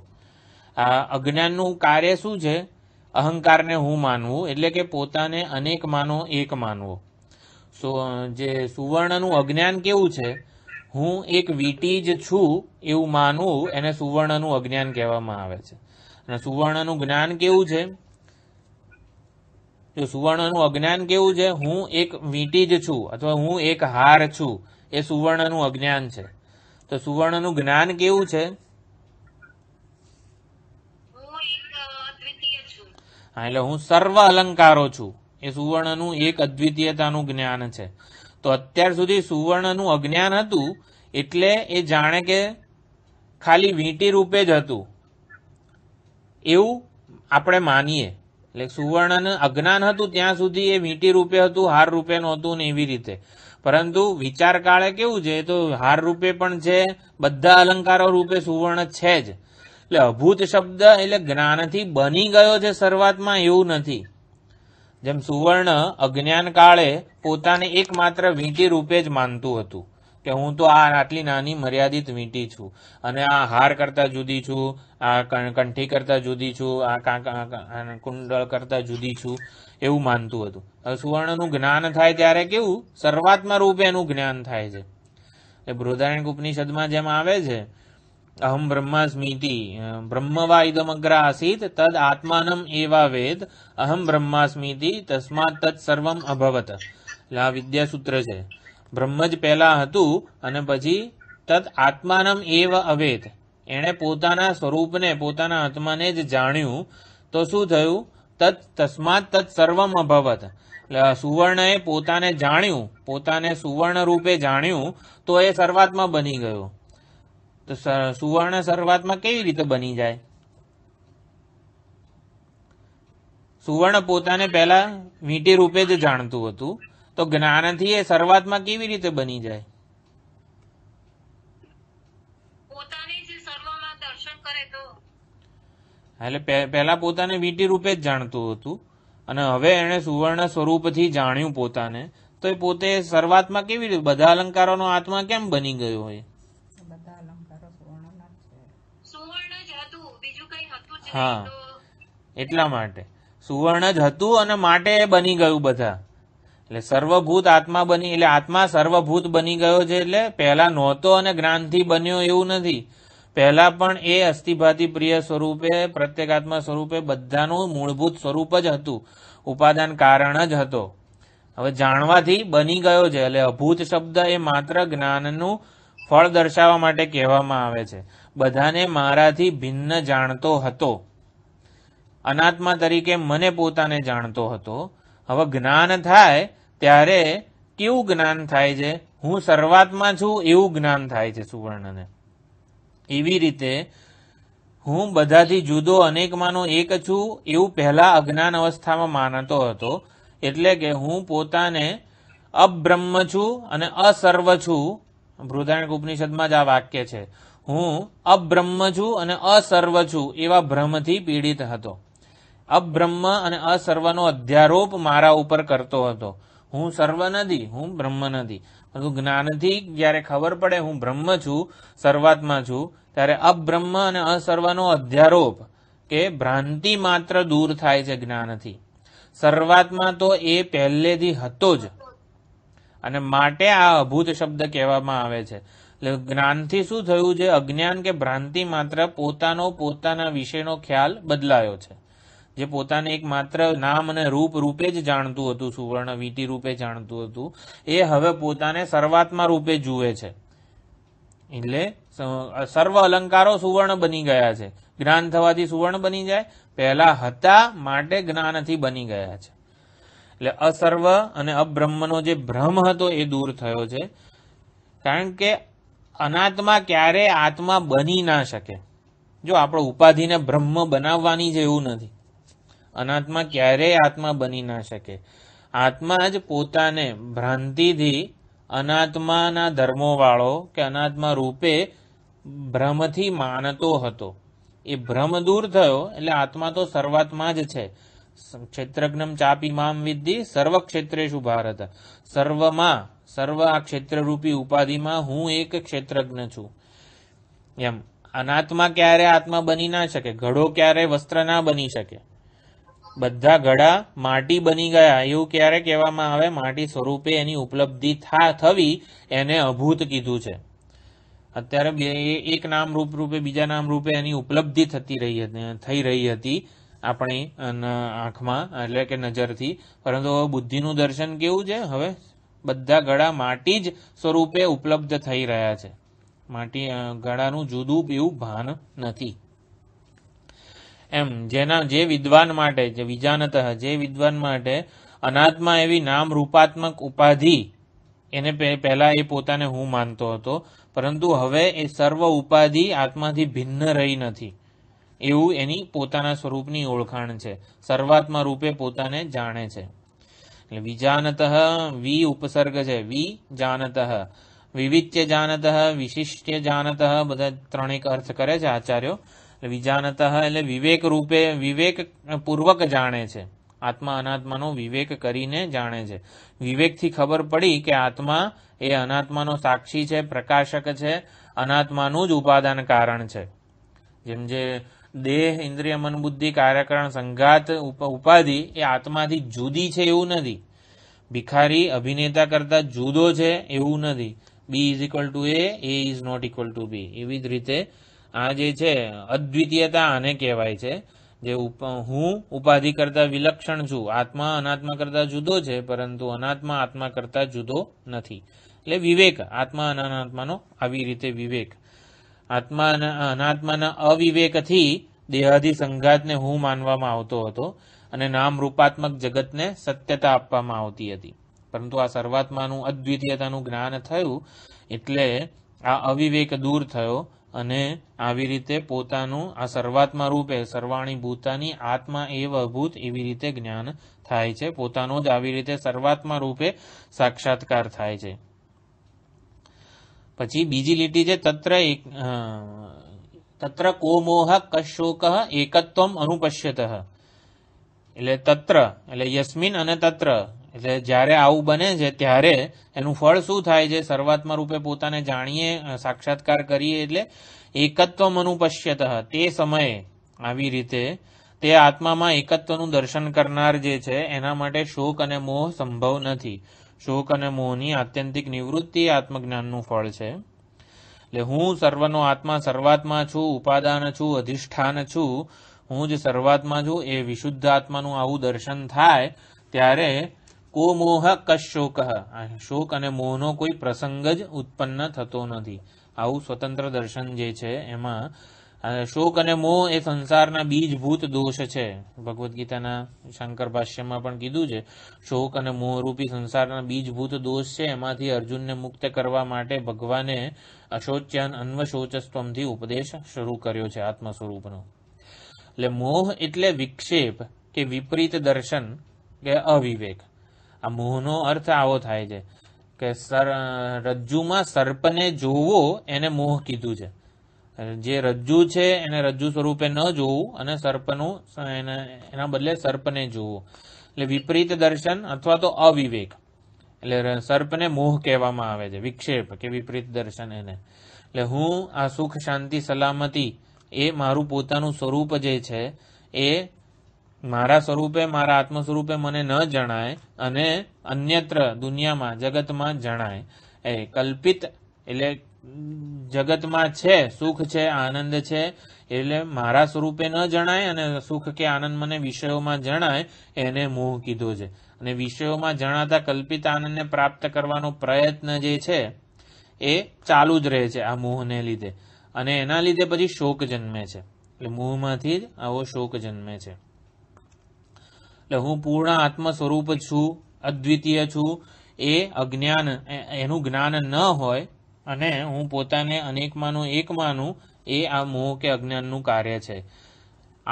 આ અજ્ઞાનનું કાર્ય શું છે અહંકારને હું માનવું એટલે કે પોતાને અનેક માનો એક માનવો સો જે સુવર્ણનું અજ્ઞાન કેવું છે હું એક વીટી જ છું એવું માનવું એને સુવર્ણનું અજ્ઞાન કહેવામાં આવે છે અને સુવર્ણનું જ્ઞાન કેવું છે જો સુવર્ણનું અજ્ઞાન કેવું છે હું એક વીંટી જ છું અથવા હું એક હાર છું એ સુવર્ણનું અજ્ઞાન છે તો સુવર્ણનું જ્ઞાન કેવું છે હા એટલે હું સર્વ અલંકારો છું એ સુવર્ણનું એક અદ્વિતીયતાનું જ્ઞાન છે તો અત્યાર સુધી સુવર્ણનું અજ્ઞાન હતું એટલે એ જાણે કે ખાલી વીંટી રૂપે જ હતું એવું આપણે માનીએ એટલે સુવર્ણનું અજ્ઞાન હતું ત્યાં સુધી એ વીંટી રૂપે હતું હાર રૂપે નહોતું ને એવી રીતે પરંતુ વિચાર કાળે કેવું છે તો હાર રૂપે પણ છે બધા અલંકારો રૂપે સુવર્ણ છે જ એટલે અભૂત શબ્દ એટલે જ્ઞાનથી બની ગયો છે શરૂઆતમાં એવું નથી જેમ સુવર્ણ અજ્ઞાન કાળે પોતાને એકમાત્ર વીંટી રૂપે જ માનતું હતું કે હું તો આ આટલી નાની મર્યાદિત વીંટી છું અને આ હાર કરતા જુદી છું આ કંઠી કરતા જુદી છું આ કુંડળ કરતા જુદી છું એવું માનતું હતું સુવર્ણનું જ્ઞાન થાય ત્યારે કેવું સર્વાત્મા રૂપે એનું જ્ઞાન થાય છે એ બૃહદારણ્ય ઉપનિષદમાં જેમ આવે છે અહમ બ્રહ્માસ્મીતિ બ્રહ્મવા ઇદમગ્ર આસીત તદ આત્માનમ એવા વેદ અહમ બ્રહ્માસ્મીતિ તસ્માત તત્ સર્વમ અભવત એટલે વિદ્યા સૂત્ર છે બ્રહ્મ જ પહેલા હતું અને પછી તદ આત્માનમ એવ અવેદ એણે પોતાના સ્વરૂપને પોતાના આત્માને જ જાણ્યું તો શું થયું તત તસ્માત તત સર્વમ અભવત સુવર્ણએ પોતાને જાણ્યું પોતાને સુવર્ણ રૂપે જાણ્યું તો એ સર્વાત્મા બની ગયો તો સુવર્ણ શરૂઆતમાં કેવી રીતે બની જાય સુવર્ણ પોતાને પહેલા વીંટી રૂપે જ જાણતું હતું તો જ્ઞાનથી એ શરૂઆતમાં કેવી રીતે બની જાય એટલે પહેલા પોતાને વીંટી રૂપે જ જાણતું હતું અને હવે એને સુવર્ણ સ્વરૂપથી જાણ્યું પોતાને તો એ પોતે શરૂઆતમાં કેવી રીતે બધા અલંકારોનો આત્મા કેમ બની ગયો હોય હા એટલા માટે સુવર્ણ જ હતું અને માટે એ બની ગયું બધા એટલે સર્વભૂત આત્મા બની એટલે આત્મા સર્વભૂત બની ગયો છે એટલે પહેલા નહોતો અને જ્ઞાનથી બન્યો એવું નથી પહેલા પણ એ અસ્થિભાતી પ્રિય સ્વરૂપે પ્રત્યેકાત્મા સ્વરૂપે બધાનું મૂળભૂત સ્વરૂપ જ હતું ઉપાદાન કારણ જ હતો હવે જાણવાથી બની ગયો છે એટલે અભૂત શબ્દ એ માત્ર જ્ઞાનનું ફળ દર્શાવવા માટે કહેવામાં આવે છે બધાને મારાથી ભિન્ન જાણતો હતો અનાત્મા તરીકે મને પોતાને જાણતો હતો હવે જ્ઞાન થાય ત્યારે કેવું જ્ઞાન થાય છે હું સર્વાત્મા છું એવું જ્ઞાન થાય છે સુવર્ણને એવી રીતે હું બધાથી જુદો અનેકમાંનો એક છું એવું પહેલા અજ્ઞાન અવસ્થામાં માનતો હતો એટલે કે હું પોતાને અબ્રહ્મ છું અને અસર્વ છું બૃદાણક ઉપનિષદમાં જ આ વાક્ય છે હું અબ્રહ્મ છું અને અસર્વ છું એવા ભ્રમથી પીડિત હતો અબ્રહ્મ અને અસર્વનો અધ્યારોપ મારા ઉપર કરતો હતો હું સર્વ નથી હું બ્રહ્મ નથી પરંતુ જ્ઞાનથી જ્યારે ખબર પડે હું બ્રહ્મ છું સર્વાત્મા છું ત્યારે અબ્રહ્મ અને અસર્વનો અધ્યારોપ કે ભ્રાંતિ માત્ર દૂર થાય છે જ્ઞાનથી સર્વાત્મા તો એ પહેલેથી હતો જ અને માટે આ અભૂત શબ્દ કહેવામાં આવે છે જ્ઞાનથી શું થયું છે અજ્ઞાન કે ભ્રાંતિ માત્ર પોતાનો પોતાના વિશેનો ખ્યાલ બદલાયો છે જે પોતાને એક માત્ર નામ અને રૂપ રૂપે જ જાણતું હતું સુવર્ણ વીટી રૂપે જાણતું હતું એ હવે પોતાને સર્વાત્મા રૂપે જુએ છે એટલે સર્વ અલંકારો સુવર્ણ બની ગયા છે જ્ઞાન થવાથી સુવર્ણ બની જાય પહેલા હતા માટે જ્ઞાનથી બની ગયા છે એટલે અસર્વ અને અબ્રહ્મનો જે ભ્રમ હતો એ દૂર થયો છે કારણ કે અનાત્મા ક્યારે આત્મા બની ના શકે જો આપણો ઉપાધિને બ્રહ્મ બનાવવાની જ એવું નથી અનાત્મા ક્યારેય આત્મા બની ના શકે આત્મા જ પોતાને ભ્રાંતિથી અનાત્માના ધર્મોવાળો કે અનાત્મા રૂપે ભ્રમથી માનતો હતો એ ભ્રમ દૂર થયો એટલે આત્મા તો સર્વાત્મા જ છે ક્ષેત્રજ્ઞમ ચાપી મામ વિદ્ધિ સર્વ ક્ષેત્રે ક્ષેત્રેશુ ભારત સર્વમાં સર્વ આ ક્ષેત્રરૂપી ઉપાધિમાં હું એક ક્ષેત્રજ્ઞ છું એમ અનાત્મા ક્યારે આત્મા બની ના શકે ઘડો ક્યારે વસ્ત્ર ના બની શકે બધા ઘડા માટી બની ગયા એવું ક્યારે કહેવામાં આવે માટી સ્વરૂપે એની ઉપલબ્ધિ થવી એને અભૂત કીધું છે અત્યારે બે એક નામ રૂપ રૂપે બીજા નામ રૂપે એની ઉપલબ્ધિ થતી રહી હતી થઈ રહી હતી આપણી આંખમાં એટલે કે નજરથી પરંતુ બુદ્ધિનું દર્શન કેવું છે હવે બધા ગળા માટી જ સ્વરૂપે ઉપલબ્ધ થઈ રહ્યા છે માટી ગળાનું જુદું એવું ભાન નથી એમ જેના જે વિદ્વાન માટે જે વિજાનત જે વિદ્વાન માટે અનાત્મા એવી નામ રૂપાત્મક ઉપાધિ એને પહેલા એ પોતાને હું માનતો હતો પરંતુ હવે એ સર્વ ઉપાધિ આત્માથી ભિન્ન રહી નથી એવું એની પોતાના સ્વરૂપની ઓળખાણ છે સર્વાત્મા રૂપે પોતાને જાણે છે એટલે વિજાનત વી ઉપસર્ગ છે વી જાનત વિવિત્ય જાનત વિશિષ્ટ્ય જાનત બધા ત્રણેક અર્થ કરે છે આચાર્યો એટલે વિજાનત એટલે વિવેક રૂપે વિવેક પૂર્વક જાણે છે આત્મા અનાત્માનો વિવેક કરીને જાણે છે વિવેકથી ખબર પડી કે આત્મા એ અનાત્માનો સાક્ષી છે પ્રકાશક છે અનાત્માનું જ ઉપાદાન કારણ છે જેમ જે દેહ ઇન્દ્રિય મન બુદ્ધિ કાર્યકરણ સંઘાત ઉપાધિ એ આત્માથી જુદી છે એવું નથી ભિખારી અભિનેતા કરતા જુદો છે એવું નથી B is equal to A A is not equal to B એવી જ રીતે આ જે છે અદ્વિતીયતા આને કહેવાય છે જે હું ઉપાધિ કરતા વિલક્ષણ છું આત્મા અનાત્મા કરતા જુદો છે પરંતુ અનાત્મા આત્મા કરતા જુદો નથી એટલે વિવેક આત્મા અને અનાત્માનો આવી રીતે વિવેક આત્માના અનાત્માના અવિવેકથી દેહાદી સંઘાતને હું માનવામાં આવતો હતો અને નામ રૂપાત્મક જગતને સત્યતા આપવામાં આવતી હતી પરંતુ આ સર્વાત્માનું અદ્વિતીયતાનું જ્ઞાન થયું એટલે આ અવિવેક દૂર થયો અને આવી રીતે પોતાનું આ સર્વાત્મા રૂપે સર્વાણી ભૂતાની આત્મા એવ અભૂત એવી રીતે જ્ઞાન થાય છે પોતાનો જ આવી રીતે સર્વાત્મા રૂપે સાક્ષાત્કાર થાય છે પછી બીજી લીટી છે તત્ર એક તત્ર કો કશોક એકત્વમ અનુપશ્યત એટલે તત્ર એટલે યસ્મિન અને તત્ર એટલે જ્યારે આવું બને છે ત્યારે એનું ફળ શું થાય છે સર્વાત્મા રૂપે પોતાને જાણીએ સાક્ષાત્કાર કરીએ એટલે એકત્વમ અનુપશ્યત તે સમયે આવી રીતે તે આત્મામાં એકત્વનું દર્શન કરનાર જે છે એના માટે શોક અને મોહ સંભવ નથી શોક અને મોહની આત્યંતિક નિવૃત્તિ આત્મજ્ઞાનનું ફળ છે એટલે હું સર્વનો આત્મા સર્વાત્મા છું ઉપાદાન છું અધિષ્ઠાન છું હું જ સર્વાત્મા છું એ વિશુદ્ધ આત્માનું આવું દર્શન થાય ત્યારે કો મોહ કશોક શોક અને મોહનો કોઈ પ્રસંગ જ ઉત્પન્ન થતો નથી આવું સ્વતંત્ર દર્શન જે છે એમાં શોક અને મોહ એ સંસારના બીજભૂત દોષ છે ભગવદ્ ગીતાના શંકર ભાષ્યમાં પણ કીધું છે શોક અને મોહ રૂપી સંસારના બીજભૂત દોષ છે એમાંથી અર્જુનને મુક્ત કરવા માટે ભગવાને અશોચ્યાન અન્વશોચસ્તમથી ઉપદેશ શરૂ કર્યો છે આત્મ સ્વરૂપનો એટલે મોહ એટલે વિક્ષેપ કે વિપરીત દર્શન કે અવિવેક આ મોહનો અર્થ આવો થાય છે કે સર રજ્જુમાં સર્પને જોવો એને મોહ કીધું છે જે રજ્જુ છે એને રજ્જુ સ્વરૂપે ન જોવું અને સર્પનું એના બદલે સર્પને જોવું એટલે વિપરીત દર્શન અથવા તો અવિવેક એટલે સર્પને મોહ કહેવામાં આવે છે વિક્ષેપ કે વિપરીત દર્શન એને એટલે હું આ સુખ શાંતિ સલામતી એ મારું પોતાનું સ્વરૂપ જે છે એ મારા સ્વરૂપે મારા આત્મ સ્વરૂપે મને ન જણાય અને અન્યત્ર દુનિયામાં જગતમાં જણાય એ કલ્પિત એટલે જગતમાં છે સુખ છે આનંદ છે એટલે મારા સ્વરૂપે ન જણાય અને સુખ કે આનંદ મને વિષયોમાં જણાય એને મોહ કીધો છે અને વિષયોમાં જણાતા કલ્પિત આનંદને પ્રાપ્ત કરવાનો પ્રયત્ન જે છે એ ચાલુ જ રહે છે આ મોહને લીધે અને એના લીધે પછી શોક જન્મે છે એટલે મોહમાંથી જ આવો શોક જન્મે છે એટલે હું પૂર્ણ આત્મ સ્વરૂપ છું અદ્વિતીય છું એ અજ્ઞાન એનું જ્ઞાન ન હોય અને હું પોતાને અનેકમાંનો એક માનું એ આ મોહ કે અજ્ઞાનનું કાર્ય છે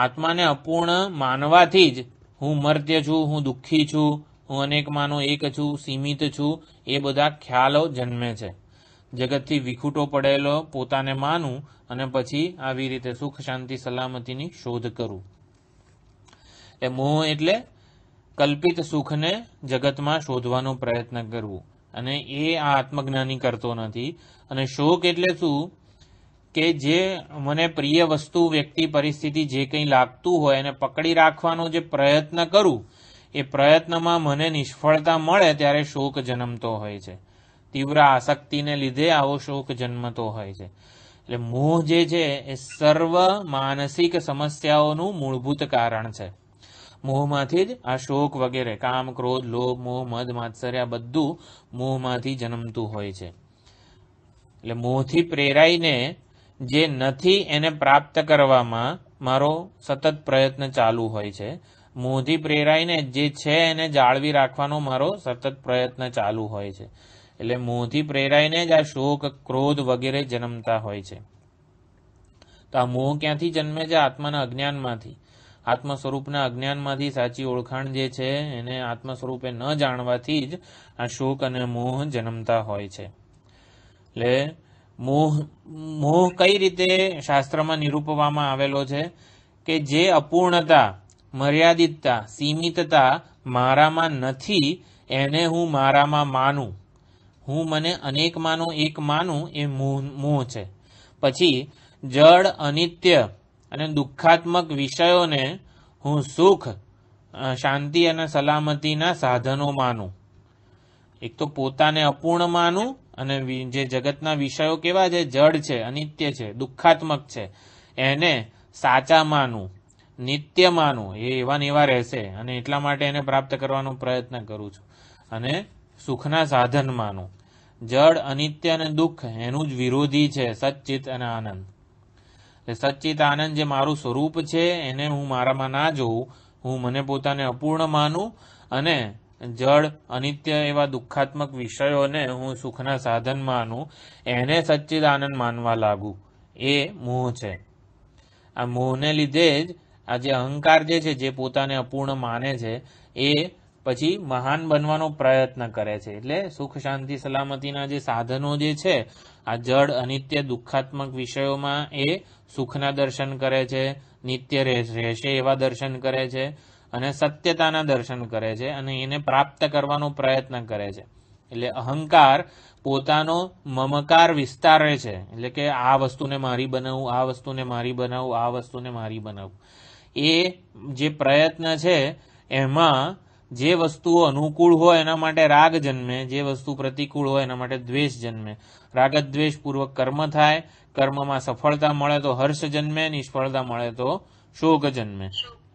આત્માને અપૂર્ણ માનવાથી જ હું મર્ત્ય છું હું દુઃખી છું હું અનેકમાંનો એક છું સીમિત છું એ બધા ખ્યાલો જન્મે છે જગતથી વિખૂટો પડેલો પોતાને માનું અને પછી આવી રીતે સુખ શાંતિ સલામતીની શોધ કરું એ મોહ એટલે કલ્પિત સુખને જગતમાં શોધવાનો પ્રયત્ન કરવું અને એ આ આત્મજ્ઞાની કરતો નથી અને શોક એટલે શું કે જે મને પ્રિય વસ્તુ વ્યક્તિ પરિસ્થિતિ જે કંઈ લાગતું હોય એને પકડી રાખવાનો જે પ્રયત્ન કરું એ પ્રયત્નમાં મને નિષ્ફળતા મળે ત્યારે શોક જન્મતો હોય છે તીવ્ર આસક્તિને લીધે આવો શોક જન્મતો હોય છે એટલે મોહ જે છે એ સર્વ માનસિક સમસ્યાઓનું મૂળભૂત કારણ છે મોહમાંથી જ આ શોક વગેરે કામ ક્રોધ લોભ મોહ મધ માત્સર્ય બધું મોહમાંથી જન્મતું હોય છે એટલે મોહથી પ્રેરાઈને જે નથી એને પ્રાપ્ત કરવામાં મારો સતત પ્રયત્ન ચાલુ હોય છે મોહથી પ્રેરાઈને જે છે એને જાળવી રાખવાનો મારો સતત પ્રયત્ન ચાલુ હોય છે એટલે મોહથી પ્રેરાઈને જ આ શોક ક્રોધ વગેરે જન્મતા હોય છે તો આ મોહ ક્યાંથી જન્મે છે આત્માના અજ્ઞાનમાંથી આત્મ સ્વરૂપના અજ્ઞાનમાંથી સાચી ઓળખાણ જે છે એને આત્મ સ્વરૂપે ન જાણવાથી જ આ શોક અને મોહ જન્મતા હોય છે એટલે મોહ મોહ કઈ રીતે શાસ્ત્રમાં નિરૂપવામાં આવેલો છે કે જે અપૂર્ણતા મર્યાદિતતા સીમિતતા મારામાં નથી એને હું મારામાં માનું હું મને અનેકમાંનો એક માનું એ મોહ મોહ છે પછી જડ અનિત્ય અને દુઃખાત્મક વિષયોને હું સુખ શાંતિ અને સલામતીના સાધનો માનું એક તો પોતાને અપૂર્ણ માનું અને જે જગતના વિષયો કેવા છે જડ છે અનિત્ય છે દુઃખાત્મક છે એને સાચા માનું નિત્ય માનું એ એવા ને એવા રહેશે અને એટલા માટે એને પ્રાપ્ત કરવાનો પ્રયત્ન કરું છું અને સુખના સાધન માનું જડ અનિત્ય અને દુઃખ એનું જ વિરોધી છે સચ્ચિત અને આનંદ સચ્ચિત આનંદ જે મારું સ્વરૂપ છે એને હું મારામાં ના જોઉં હું મને પોતાને અપૂર્ણ માનું અને જળ અનિત્ય એવા દુઃખાત્મક વિષયોને હું સુખના સાધન માનું એને સચ્ચિદ આનંદ માનવા લાગુ એ મોહ છે આ મોહને લીધે જ આ જે અહંકાર જે છે જે પોતાને અપૂર્ણ માને છે એ પછી મહાન બનવાનો પ્રયત્ન કરે છે એટલે સુખ શાંતિ સલામતીના જે સાધનો જે છે આ જડ અનિત્ય દુઃખાત્મક વિષયોમાં એ સુખના દર્શન કરે છે નિત્ય રહેશે એવા દર્શન કરે છે અને સત્યતાના દર્શન કરે છે અને એને પ્રાપ્ત કરવાનો પ્રયત્ન કરે છે એટલે અહંકાર પોતાનો મમકાર વિસ્તારે છે એટલે કે આ વસ્તુને મારી બનાવું આ વસ્તુને મારી બનાવું આ વસ્તુને મારી બનાવું એ જે પ્રયત્ન છે એમાં જે વસ્તુઓ અનુકૂળ હોય એના માટે રાગ જન્મે જે વસ્તુ પ્રતિકૂળ હોય એના માટે દ્વેષ જન્મે રાગદ્વેષપૂર્વક કર્મ થાય કર્મમાં સફળતા મળે તો હર્ષ જન્મે નિષ્ફળતા મળે તો શોક જન્મે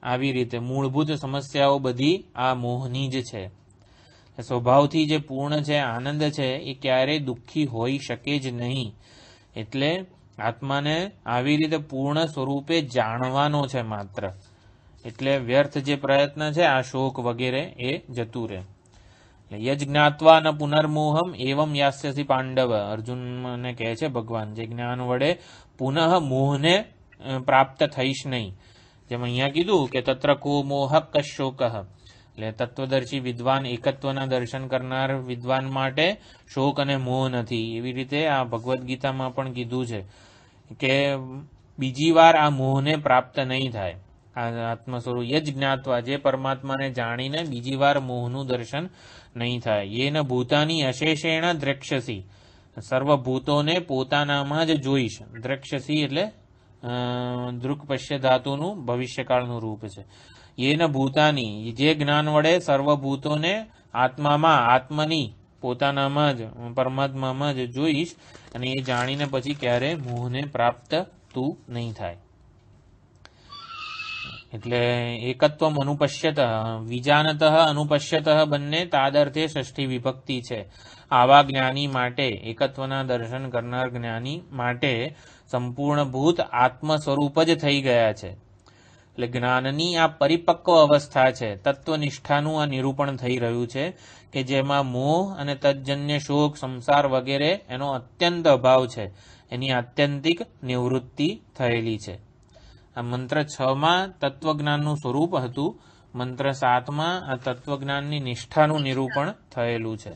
આવી રીતે મૂળભૂત સમસ્યાઓ બધી આ મોહની જ છે સ્વભાવથી જે પૂર્ણ છે આનંદ છે એ ક્યારેય દુઃખી હોઈ શકે જ નહીં એટલે આત્માને આવી રીતે પૂર્ણ સ્વરૂપે જાણવાનો છે માત્ર એટલે વ્યર્થ જે પ્રયત્ન છે આ શોક વગેરે એ જતું રહે યજ્ઞાત્વા ન પુનર્મોહમ એવમ યાસ્યસી પાંડવ અર્જુનને કહે છે ભગવાન જે જ્ઞાન વડે પુનઃ મોહને પ્રાપ્ત થઈશ નહીં જેમ અહીંયા કીધું કે તત્ર કો મોહ કશોક એટલે તત્વદર્શી વિદ્વાન એકત્વના દર્શન કરનાર વિદ્વાન માટે શોક અને મોહ નથી એવી રીતે આ ભગવદ્ ગીતામાં પણ કીધું છે કે બીજી વાર આ મોહને પ્રાપ્ત નહીં થાય આત્મસ્વરૂપ યજ જ્ઞાતવા જે પરમાત્માને જાણીને બીજી વાર મોહનું દર્શન નહીં થાય યેન ભૂતાની અશેષેણ દ્રક્ષસી સર્વભૂતોને પોતાનામાં જ જોઈશ દ્રક્ષસી એટલે દૃકપશ્ય ધાતુનું ભવિષ્યકાળનું રૂપ છે યેન ભૂતાની જે જ્ઞાન વડે સર્વભૂતોને આત્મામાં આત્મની પોતાનામાં જ પરમાત્મામાં જ જોઈશ અને એ જાણીને પછી ક્યારે મોહને પ્રાપ્ત તું નહીં થાય એટલે એકત્વમ અનુપશ્યત વિજાનત અનુપશ્યત બંને તાદર્થે ષષ્ઠી વિભક્તિ છે આવા જ્ઞાની માટે એકત્વના દર્શન કરનાર જ્ઞાની માટે સંપૂર્ણ ભૂત આત્મ સ્વરૂપ જ થઈ ગયા છે એટલે જ્ઞાનની આ પરિપક્વ અવસ્થા છે તત્વનિષ્ઠાનું આ નિરૂપણ થઈ રહ્યું છે કે જેમાં મોહ અને તજ્જન્ય શોક સંસાર વગેરે એનો અત્યંત અભાવ છે એની આત્યંતિક નિવૃત્તિ થયેલી છે આ મંત્ર છમાં તત્વજ્ઞાનનું સ્વરૂપ હતું મંત્ર સાતમાં આ તત્વજ્ઞાનની નિષ્ઠાનું નિરૂપણ થયેલું છે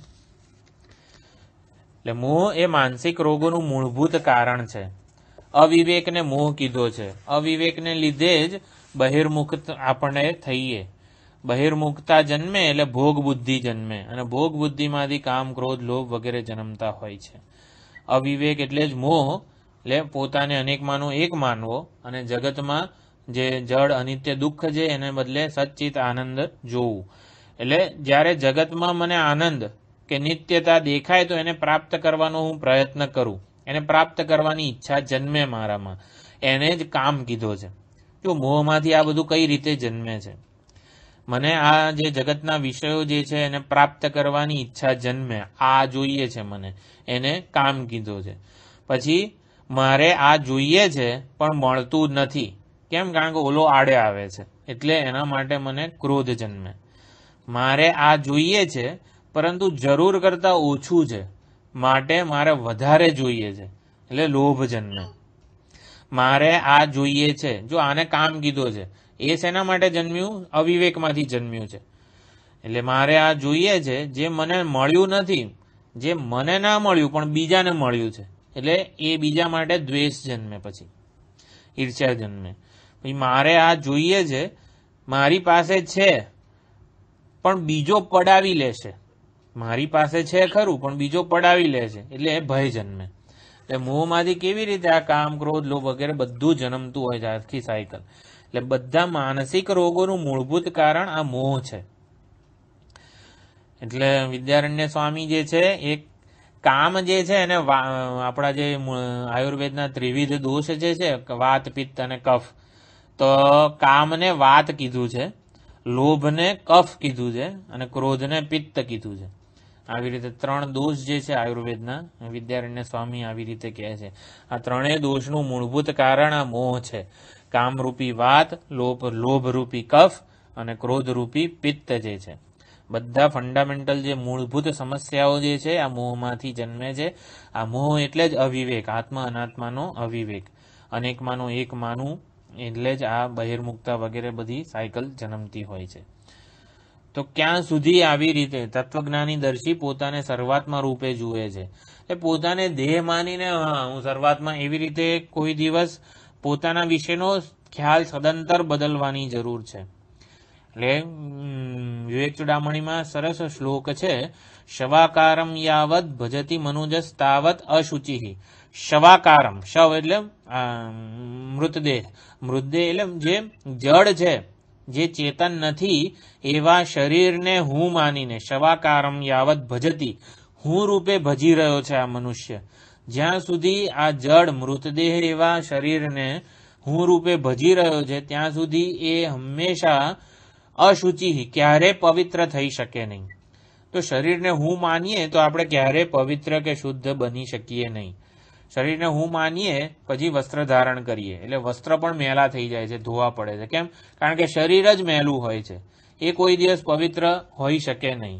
એટલે મોહ એ માનસિક રોગોનું મૂળભૂત કારણ છે અવિવેકને મોહ કીધો છે અવિવેકને લીધે જ બહિર્મુક્ત આપણે થઈએ બહિર્મુખતા જન્મે એટલે ભોગ બુદ્ધિ જન્મે અને ભોગ બુદ્ધિમાંથી કામ ક્રોધ લોભ વગેરે જન્મતા હોય છે અવિવેક એટલે જ મોહ એટલે પોતાને અનેકમાંનો એક માનવો અને જગતમાં જે જળ અનિત્ય દુઃખ છે એને બદલે સચ્ચિત આનંદ જોવું એટલે જ્યારે જગતમાં મને આનંદ કે નિત્યતા દેખાય તો એને પ્રાપ્ત કરવાનો હું પ્રયત્ન કરું એને પ્રાપ્ત કરવાની ઈચ્છા જન્મે મારામાં એને જ કામ કીધો છે જો મોહમાંથી આ બધું કઈ રીતે જન્મે છે મને આ જે જગતના વિષયો જે છે એને પ્રાપ્ત કરવાની ઈચ્છા જન્મે આ જોઈએ છે મને એને કામ કીધો છે પછી મારે આ જોઈએ છે પણ મળતું નથી કેમ કારણ કે ઓલો આડે આવે છે એટલે એના માટે મને ક્રોધ જન્મે મારે આ જોઈએ છે પરંતુ જરૂર કરતાં ઓછું છે માટે મારે વધારે જોઈએ છે એટલે લોભ જન્મે મારે આ જોઈએ છે જો આને કામ કીધો છે એ શેના માટે જન્મ્યું અવિવેકમાંથી જન્મ્યું છે એટલે મારે આ જોઈએ છે જે મને મળ્યું નથી જે મને ના મળ્યું પણ બીજાને મળ્યું છે એટલે એ બીજા માટે દ્વેષ જન્મે પછી ઈર્ષ્યા જન્મે પછી મારે આ જોઈએ છે મારી પાસે છે પણ બીજો પડાવી લેશે મારી પાસે છે ખરું પણ બીજો પડાવી લેશે એટલે એ ભય જન્મે એટલે મોહમાંથી કેવી રીતે આ કામ ક્રોધ લોભ વગેરે બધું જન્મતું હોય છે આખી સાયકલ એટલે બધા માનસિક રોગોનું મૂળભૂત કારણ આ મોહ છે એટલે વિદ્યારણ્ય સ્વામી જે છે એક કામ જે છે એને આપણા જે આયુર્વેદના ત્રિવિધ દોષ જે છે વાત પિત્ત અને કફ તો કામને વાત કીધું છે લોભને કફ કીધું છે અને ક્રોધને પિત્ત કીધું છે આવી રીતે ત્રણ દોષ જે છે આયુર્વેદના વિદ્યારણ્ય સ્વામી આવી રીતે કહે છે આ ત્રણેય દોષનું મૂળભૂત કારણ આ મોહ છે કામરૂપી વાત લોભ લોભરૂપી કફ અને ક્રોધરૂપી પિત્ત જે છે બધા ફંડામેન્ટલ જે મૂળભૂત સમસ્યાઓ જે છે આ મોહમાંથી જન્મે છે આ મોહ એટલે જ અવિવેક આત્મા અનાત્માનો અવિવેક અનેકમાંનો એક માનું એટલે જ આ બહિર્મુક્તા વગેરે બધી સાયકલ જન્મતી હોય છે તો ક્યાં સુધી આવી રીતે તત્વજ્ઞાની દર્શી પોતાને સર્વાત્મા રૂપે જુએ છે એ પોતાને દેહ માનીને હું સર્વાત્મા એવી રીતે કોઈ દિવસ પોતાના વિશેનો ખ્યાલ સદંતર બદલવાની જરૂર છે એટલે વિવેક ચુડામણીમાં સરસ શ્લોક છે શવાકારમ યાવત ભજતી મનુજસ અશુચિ શવાકારમ શવ એટલે મૃતદેહ મૃતદેહ એટલે જે જડ છે જે ચેતન નથી એવા શરીરને હું માનીને શવાકારમ યાવત ભજતી હું રૂપે ભજી રહ્યો છે આ મનુષ્ય જ્યાં સુધી આ જડ મૃતદેહ એવા શરીરને હું રૂપે ભજી રહ્યો છે ત્યાં સુધી એ હંમેશા અશુચિ ક્યારે પવિત્ર થઈ શકે નહીં તો શરીરને હું માનીએ તો આપણે ક્યારે પવિત્ર કે શુદ્ધ બની શકીએ નહીં શરીરને હું માનીએ પછી વસ્ત્ર ધારણ કરીએ એટલે વસ્ત્ર પણ મેલા થઈ જાય છે ધોવા પડે છે કેમ કારણ કે શરીર જ મેલું હોય છે એ કોઈ દિવસ પવિત્ર હોઈ શકે નહીં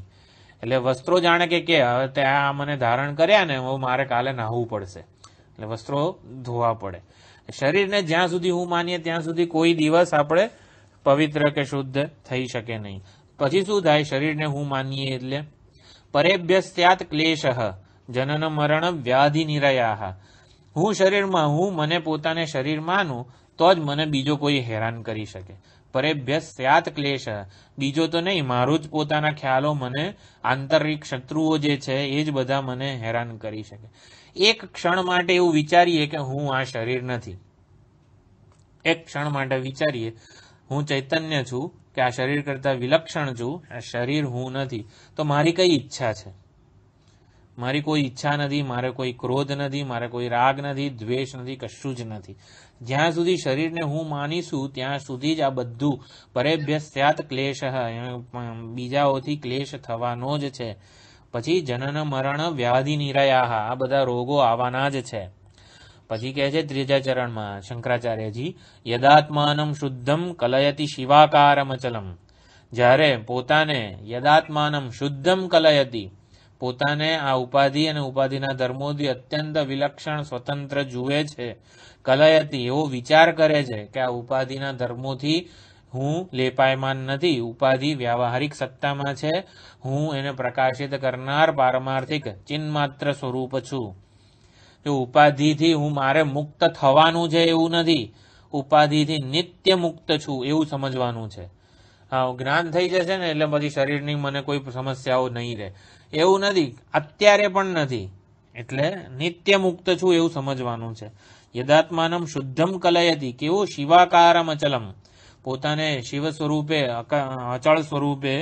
એટલે વસ્ત્રો જાણે કે કે હવે આ મને ધારણ કર્યા ને હવે મારે કાલે નાહવું પડશે એટલે વસ્ત્રો ધોવા પડે શરીરને જ્યાં સુધી હું માનીએ ત્યાં સુધી કોઈ દિવસ આપણે પવિત્ર કે શુદ્ધ થઈ શકે નહીં પછી શું થાય શરીરને હું માનીએ એટલે પરેભ્યસ્યાત ક્લેશ જનન મરણ વ્યાધિ નિરયા હું શરીરમાં હું મને પોતાને શરીર માનું તો જ મને બીજો કોઈ હેરાન કરી શકે પરેભ્યસ્યાત ક્લેશ બીજો તો નહીં મારું જ પોતાના ખ્યાલો મને આંતરિક શત્રુઓ જે છે એ જ બધા મને હેરાન કરી શકે એક ક્ષણ માટે એવું વિચારીએ કે હું આ શરીર નથી એક ક્ષણ માટે વિચારીએ હું ચૈતન્ય છું કે આ શરીર કરતાં વિલક્ષણ છું આ શરીર હું નથી તો મારી કઈ ઈચ્છા છે મારી કોઈ ઈચ્છા નથી મારે કોઈ ક્રોધ નથી મારે કોઈ રાગ નથી દ્વેષ નથી કશું જ નથી જ્યાં સુધી શરીરને હું માનીશું ત્યાં સુધી જ આ બધું પરેભ્યસ્યાત ક્લેશ બીજાઓથી ક્લેશ થવાનો જ છે પછી જનન મરણ વ્યાધિ નિરાયા આ બધા રોગો આવવાના જ છે પછી કહે છે ત્રીજા ચરણમાં શંકરાચાર્યજી યદાત્માનમ શુદ્ધમ કલયતિ શિવાકારમ અચલમ જ્યારે પોતાને યદાત્માનમ શુદ્ધમ કલયતિ પોતાને આ ઉપાધિ અને ઉપાધિના ધર્મોથી અત્યંત વિલક્ષણ સ્વતંત્ર જુએ છે કલયતી એવો વિચાર કરે છે કે આ ઉપાધિના ધર્મોથી હું લેપાયમાન નથી ઉપાધિ વ્યાવહારિક સત્તામાં છે હું એને પ્રકાશિત કરનાર પારમાર્થિક માત્ર સ્વરૂપ છું કે ઉપાધિથી હું મારે મુક્ત થવાનું છે એવું નથી ઉપાધિથી નિત્ય મુક્ત છું એવું સમજવાનું છે હા જ્ઞાન થઈ જશે ને એટલે પછી શરીરની મને કોઈ સમસ્યાઓ નહીં રહે એવું નથી અત્યારે પણ નથી એટલે નિત્ય મુક્ત છું એવું સમજવાનું છે યદાત્માનમ શુદ્ધમ કલયતી કેવું શિવાકારમ અચલમ પોતાને શિવ સ્વરૂપે અચળ સ્વરૂપે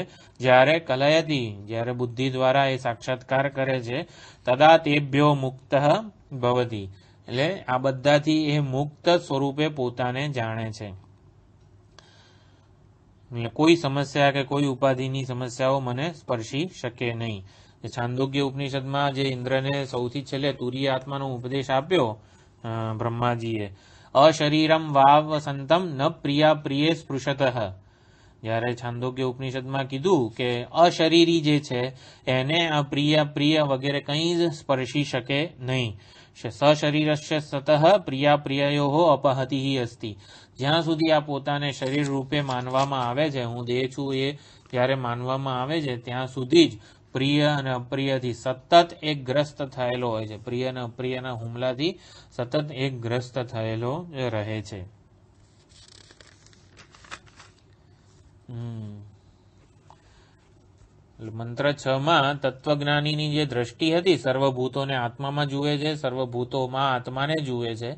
જ્યારે કલયતી જ્યારે બુદ્ધિ દ્વારા એ સાક્ષાત્કાર કરે છે તદા તેભ્યો મુક્ત ભવતી એટલે આ બધાથી એ મુક્ત સ્વરૂપે પોતાને જાણે છે એટલે કોઈ સમસ્યા કે કોઈ ઉપાધિની સમસ્યાઓ મને સ્પર્શી શકે નહીં છાંદોગ્ય ઉપનિષદમાં જે ઇન્દ્રને સૌથી છેલ્લે તુરીય આત્માનો ઉપદેશ આપ્યો બ્રહ્માજીએ અશરીરમ વાવ સંતમ ન પ્રિયા પ્રિય સ્પૃશતઃ જ્યારે છાંદોગ્ય ઉપનિષદમાં કીધું કે અશરીરી જે છે એને આ પ્રિય પ્રિય વગેરે કંઈ જ સ્પર્શી શકે નહીં સશરીરસ્ય સતઃ પ્રિયા પ્રિયયો અપહતિ અસ્તિ જ્યાં સુધી આ પોતાને શરીર રૂપે માનવામાં આવે છે હું દેહ છું એ જ્યારે માનવામાં આવે છે ત્યાં સુધી જ પ્રિય અને અપ્રિયથી સતત એક ગ્રસ્ત થયેલો હોય છે પ્રિય અને અપ્રિયના હુમલાથી સતત એક ગ્રસ્ત થયેલો રહે છે મંત્ર છ માં તત્વજ્ઞાની જે દ્રષ્ટિ હતી સર્વભૂતોને આત્મામાં જુએ છે સર્વભૂતોમાં આત્માને જુએ છે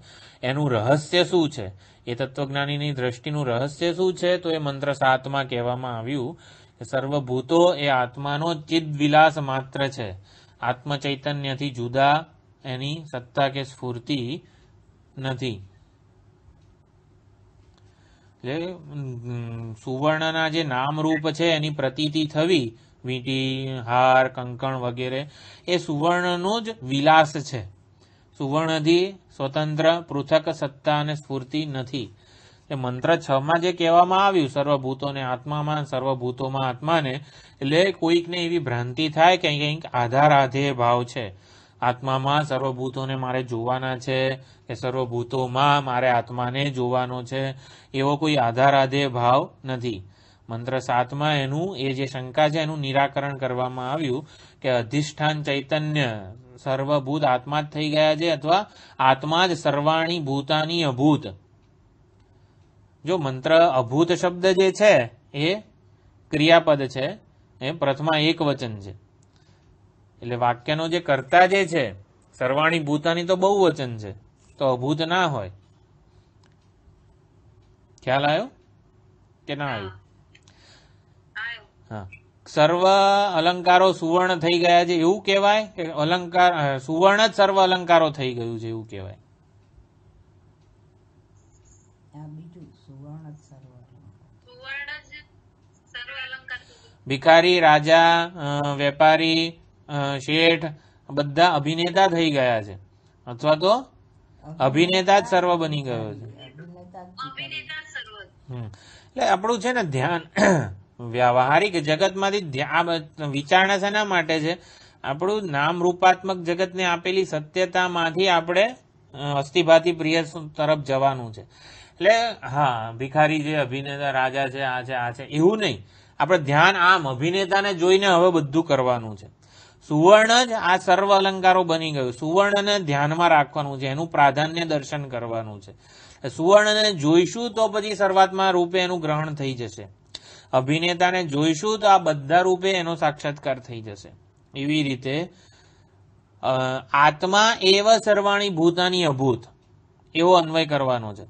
એનું રહસ્ય શું છે એ તત્વજ્ઞાનીની દ્રષ્ટિનું રહસ્ય શું છે તો એ મંત્ર સાતમાં કહેવામાં આવ્યું કે સર્વભૂતો એ આત્માનો ચિત્ત વિલાસ માત્ર છે આત્મચૈતન્યથી જુદા એની સત્તા કે સ્ફૂર્તિ નથી એટલે સુવર્ણના જે નામરૂપ છે એની પ્રતીતિ થવી વીંટી હાર કંકણ વગેરે એ સુવર્ણનો જ વિલાસ છે સુવર્ણથી સ્વતંત્ર પૃથક સત્તા અને સ્ફૂર્તિ નથી એટલે મંત્ર છ માં જે કહેવામાં આવ્યું સર્વભૂતોને આત્મામાં સર્વભૂતોમાં આત્માને એટલે કોઈકને એવી ભ્રાંતિ થાય કે કંઈક આધાર આધેય ભાવ છે આત્મામાં સર્વભૂતોને મારે જોવાના છે કે સર્વભૂતોમાં મારે આત્માને જોવાનો છે એવો કોઈ આધાર આધે ભાવ નથી મંત્ર સાતમાં એનું એ જે શંકા છે એનું નિરાકરણ કરવામાં આવ્યું કે અધિષ્ઠાન ચૈતન્ય સર્વભૂત આત્મા જ થઈ ગયા છે અથવા આત્મા જ સર્વાણી ભૂતાની અભૂત જો મંત્ર અભૂત શબ્દ જે છે એ ક્રિયાપદ છે એ પ્રથમા એક વચન છે એટલે વાક્યનો જે કરતા જે છે સર્વાણી ભૂતાની તો બહુ વચન છે તો અભૂત ના હોય ખ્યાલ આવ્યો કે ના આવ્યો હા સર્વ અલંકારો સુવર્ણ થઈ ગયા છે એવું કહેવાય કે અલંકાર સુવર્ણ જ સર્વ અલંકારો થઈ ગયું છે એવું કહેવાય ભિખારી રાજા વેપારી શેઠ બધા અભિનેતા થઈ ગયા છે અથવા તો અભિનેતા જ સર્વ બની ગયો છે એટલે આપણું છે ને ધ્યાન વ્યવહારિક જગતમાંથી વિચારણા શેના માટે છે આપણું નામ રૂપાત્મક જગતને આપેલી સત્યતામાંથી આપણે અસ્થિભાતી પ્રિય તરફ જવાનું છે એટલે હા ભિખારી છે અભિનેતા રાજા છે આ છે આ છે એવું નહીં આપણે ધ્યાન આમ અભિનેતાને જોઈને હવે બધું કરવાનું છે સુવર્ણ જ આ સર્વ અલંકારો બની ગયું સુવર્ણને ધ્યાનમાં રાખવાનું છે એનું પ્રાધાન્ય દર્શન કરવાનું છે સુવર્ણને જોઈશું તો પછી સર્વાત્મા રૂપે એનું ગ્રહણ થઈ જશે અભિનેતાને જોઈશું તો આ બધા રૂપે એનો સાક્ષાત્કાર થઈ જશે એવી રીતે આત્મા એવ સર્વાણી ભૂતાની અભૂત એવો અન્વય કરવાનો છે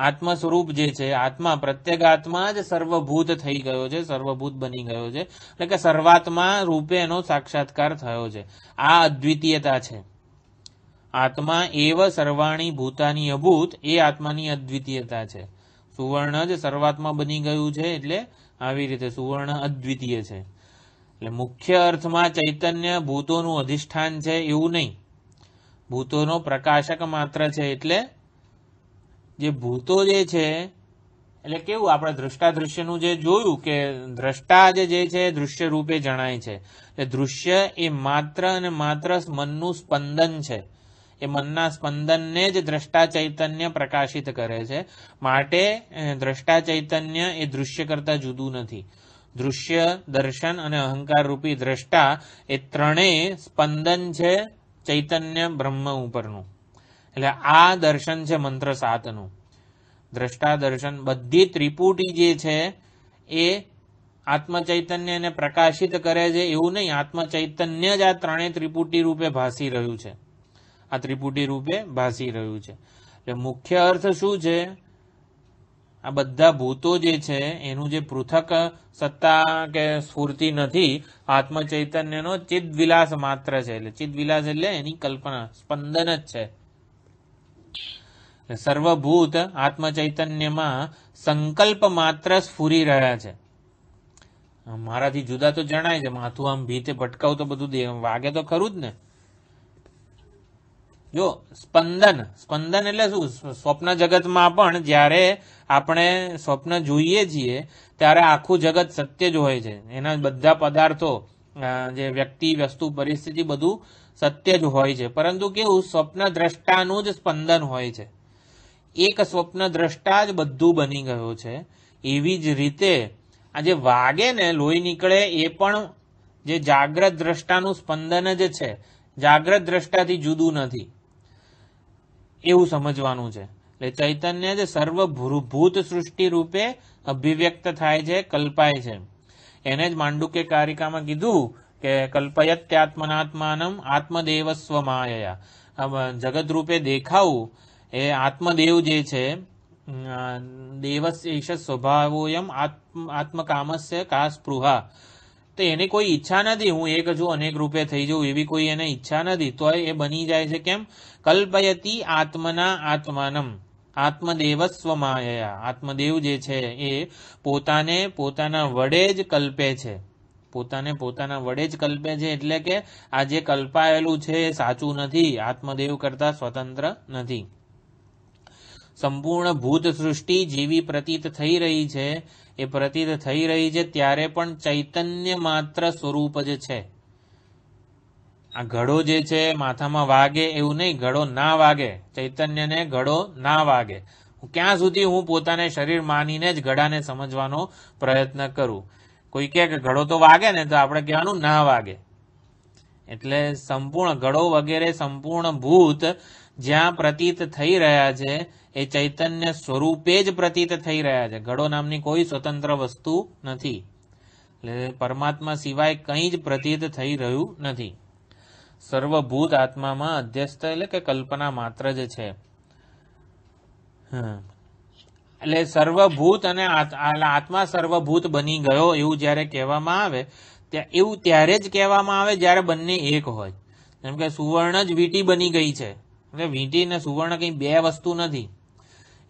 આત્મ સ્વરૂપ જે છે આત્મા પ્રત્યેક આત્મા જ સર્વભૂત થઈ ગયો છે સર્વભૂત બની ગયો છે એટલે કે સર્વાત્મા રૂપે એનો સાક્ષાત્કાર થયો છે આ અદ્વિતીયતા છે આત્મા એવ સર્વાણી ભૂતાની અભૂત એ આત્માની અદ્વિતીયતા છે સુવર્ણ જ સર્વાત્મા બની ગયું છે એટલે આવી રીતે સુવર્ણ અદ્વિતીય છે એટલે મુખ્ય અર્થમાં ચૈતન્ય ભૂતોનું અધિષ્ઠાન છે એવું નહીં ભૂતોનો પ્રકાશક માત્ર છે એટલે જે ભૂતો જે છે એટલે કેવું આપણે દ્રષ્ટા દ્રશ્યનું જે જોયું કે દ્રષ્ટા જે છે દૃશ્ય રૂપે જણાય છે એટલે દૃશ્ય એ માત્ર અને માત્ર મનનું સ્પંદન છે એ મનના સ્પંદનને જ દ્રષ્ટા ચૈતન્ય પ્રકાશિત કરે છે માટે દ્રષ્ટા ચૈતન્ય એ દૃશ્ય કરતા જુદું નથી દૃશ્ય દર્શન અને અહંકાર રૂપી દ્રષ્ટા એ ત્રણેય સ્પંદન છે ચૈતન્ય બ્રહ્મ ઉપરનું એટલે આ દર્શન છે મંત્ર સાતનું દ્રષ્ટા દર્શન બધી ત્રિપુટી જે છે એ આત્મચૈતન્યને પ્રકાશિત કરે છે એવું નહીં આત્મચૈતન્ય જ આ ત્રણેય ત્રિપુટી રૂપે ભાસી રહ્યું છે આ ત્રિપુટી રૂપે ભાસી રહ્યું છે એટલે મુખ્ય અર્થ શું છે આ બધા ભૂતો જે છે એનું જે પૃથક સત્તા કે સ્ફૂર્તિ નથી આત્મચૈતન્યનો ચિત્તવિલાસ માત્ર છે એટલે ચિત્તવિલાસ એટલે એની કલ્પના સ્પંદન જ છે સર્વભૂત આત્મચૈતન્યમાં સંકલ્પ માત્ર સ્ફુરી રહ્યા છે મારાથી જુદા તો જણાય છે માથું આમ ભીતે ભટકાવ તો બધું વાગે તો ખરું જ ને જો સ્પંદન સ્પંદન એટલે શું સ્વપ્ન જગતમાં પણ જ્યારે આપણે સ્વપ્ન જોઈએ છીએ ત્યારે આખું જગત સત્ય જ હોય છે એના બધા પદાર્થો જે વ્યક્તિ વસ્તુ પરિસ્થિતિ બધું સત્ય જ હોય છે પરંતુ કેવું સ્વપ્ન દ્રષ્ટાનું જ સ્પંદન હોય છે એક સ્વપ્ન દ્રષ્ટા જ બધું બની ગયો છે એવી જ રીતે આ જે વાગે ને લોહી નીકળે એ પણ જે જાગ્રત દ્રષ્ટાનું સ્પંદન જ છે જાગ્રત દ્રષ્ટાથી જુદું નથી એવું સમજવાનું છે એટલે ચૈતન્ય જે સર્વભૂત સૃષ્ટિ રૂપે અભિવ્યક્ત થાય છે કલ્પાય છે એને જ માંડુકે કારિકામાં કીધું કે કલ્પયત્યાત્મનાત્માનમ આત્મદેવસ્વ માયા જગત રૂપે દેખાવું એ આત્મદેવ જે છે દેવસ્ય ઈશ સ્વભાવોયમ આત્મકામસ્ય કા સ્પૃહા તો એની કોઈ ઈચ્છા નથી હું એક હજુ અનેક રૂપે થઈ જઉં એવી કોઈ એને ઈચ્છા નથી તો એ બની જાય છે કેમ કલ્પયતી આત્મના આત્માનમ આત્મદેવ સ્વમાયા આત્મદેવ જે છે એ પોતાને પોતાના વડે જ કલ્પે છે પોતાને પોતાના વડે જ કલ્પે છે એટલે કે આ જે કલ્પાયેલું છે એ સાચું નથી આત્મદેવ કરતા સ્વતંત્ર નથી સંપૂર્ણ ભૂત સૃષ્ટિ જેવી પ્રતીત થઈ રહી છે એ પ્રતીત થઈ રહી છે ત્યારે પણ ચૈતન્ય માત્ર સ્વરૂપ જ છે આ ઘડો જે છે માથામાં વાગે એવું નહીં ઘડો ના વાગે ચૈતન્યને ઘડો ના વાગે ક્યાં સુધી હું પોતાને શરીર માનીને જ ઘડાને સમજવાનો પ્રયત્ન કરું કોઈ કે ઘડો તો વાગે ને તો આપણે કહેવાનું ના વાગે એટલે સંપૂર્ણ ઘડો વગેરે સંપૂર્ણ ભૂત જ્યાં પ્રતીત થઈ રહ્યા છે એ ચૈતન્ય સ્વરૂપે જ પ્રતીત થઈ રહ્યા છે ઘડો નામની કોઈ સ્વતંત્ર વસ્તુ નથી એટલે પરમાત્મા સિવાય કંઈ જ પ્રતીત થઈ રહ્યું નથી સર્વભૂત આત્મામાં અધ્યસ્ત એટલે કે કલ્પના માત્ર જ છે એટલે સર્વભૂત અને આત્મા સર્વભૂત બની ગયો એવું જ્યારે કહેવામાં આવે ત્યાં એવું ત્યારે જ કહેવામાં આવે જ્યારે બંને એક હોય જેમ કે સુવર્ણ જ વીંટી બની ગઈ છે એટલે વીંટી ને સુવર્ણ કંઈ બે વસ્તુ નથી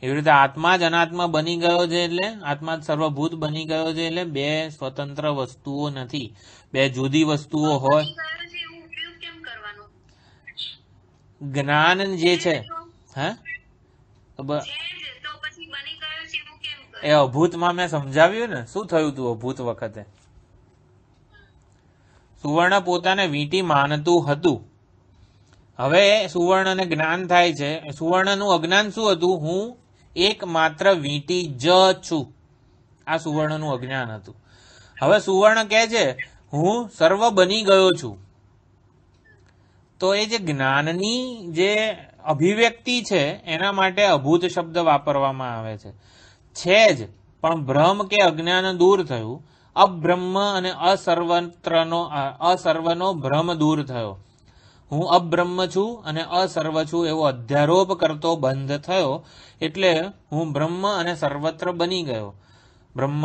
એવી રીતે આત્મા જ અનાત્મા બની ગયો છે એટલે આત્મા જ સર્વભૂત બની ગયો છે એટલે બે સ્વતંત્ર વસ્તુઓ નથી બે જુદી વસ્તુઓ હોય જ્ઞાન જે છે એ અભૂતમાં મેં સમજાવ્યું ને શું થયું તું અભૂત વખતે સુવર્ણ પોતાને વીંટી માનતું હતું હવે સુવર્ણને જ્ઞાન થાય છે સુવર્ણનું અજ્ઞાન શું હતું હું એકમાત્ર વીંટી જ છું આ સુવર્ણનું અજ્ઞાન હતું હવે સુવર્ણ કહે છે હું સર્વ બની ગયો છું તો એ જે જ્ઞાનની જે અભિવ્યક્તિ છે એના માટે અભૂત શબ્દ વાપરવામાં આવે છે છે જ પણ ભ્રમ કે અજ્ઞાન દૂર થયું અબ્રહ્મ અને અસર્વત્રનો અસર્વનો ભ્રમ દૂર થયો હું અબ્રહ્મ છું અને અસર્વ છું એવો અધ્યારોપ કરતો બંધ થયો એટલે હું બ્રહ્મ અને સર્વત્ર બની ગયો બ્રહ્મ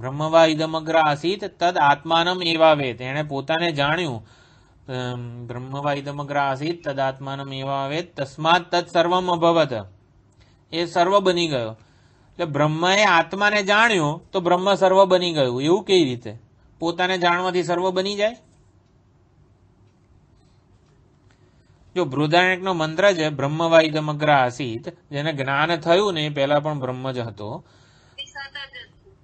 બ્રહ્મવા ઇદમગ્ર આસીત તદ આત્માનમ એવા વેત એણે પોતાને જાણ્યું બ્રહ્મવા ઇદમગ્ર આસીત તદ આત્માનમ એવા વેત તસ્માત તદ સર્વમ અભવત એ સર્વ બની ગયો એટલે બ્રહ્મએ આત્માને જાણ્યું તો બ્રહ્મ સર્વ બની ગયું એવું કઈ રીતે પોતાને જાણવાથી સર્વ બની જાય જો બૃહદારણ્યકનો મંત્ર છે બ્રહ્મવાઈ દમગ્ર આસીત જેને જ્ઞાન થયું ને પેલા પણ બ્રહ્મ જ હતો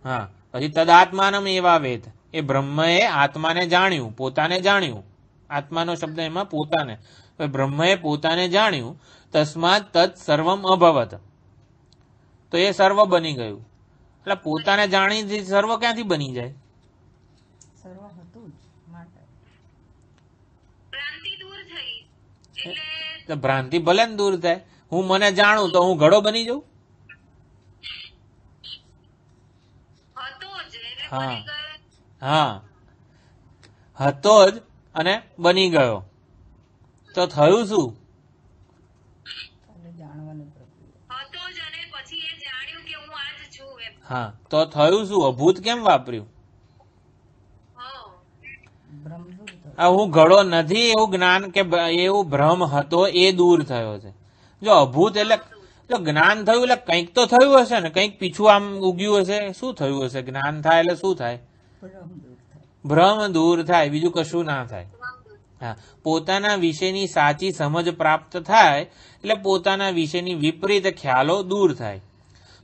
હા પછી તદાત્માનમ એવા વેદ એ બ્રહ્મએ આત્માને જાણ્યું પોતાને જાણ્યું આત્માનો શબ્દ એમાં પોતાને બ્રહ્મએ પોતાને જાણ્યું તસ્માત તત્ સર્વમ અભવત તો એ સર્વ બની ગયું એટલે પોતાને જાણી સર્વ ક્યાંથી બની જાય ભ્રાંતિ ભલે ને દૂર થાય હું મને જાણું તો હું ઘડો બની જઉં હા હા હતો જ અને બની ગયો તો થયું શું હા તો થયું શું અભૂત કેમ વાપર્યું હું ઘડો નથી એવું જ્ઞાન કે એવું ભ્રમ હતો એ દૂર થયો છે જો અભૂત એટલે જો જ્ઞાન થયું એટલે કંઈક તો થયું હશે ને કંઈક પીછું આમ ઉગ્યું હશે શું થયું હશે જ્ઞાન થાય એટલે શું થાય ભ્રમ દૂર થાય બીજું કશું ના થાય હા પોતાના વિશેની સાચી સમજ પ્રાપ્ત થાય એટલે પોતાના વિશેની વિપરીત ખ્યાલો દૂર થાય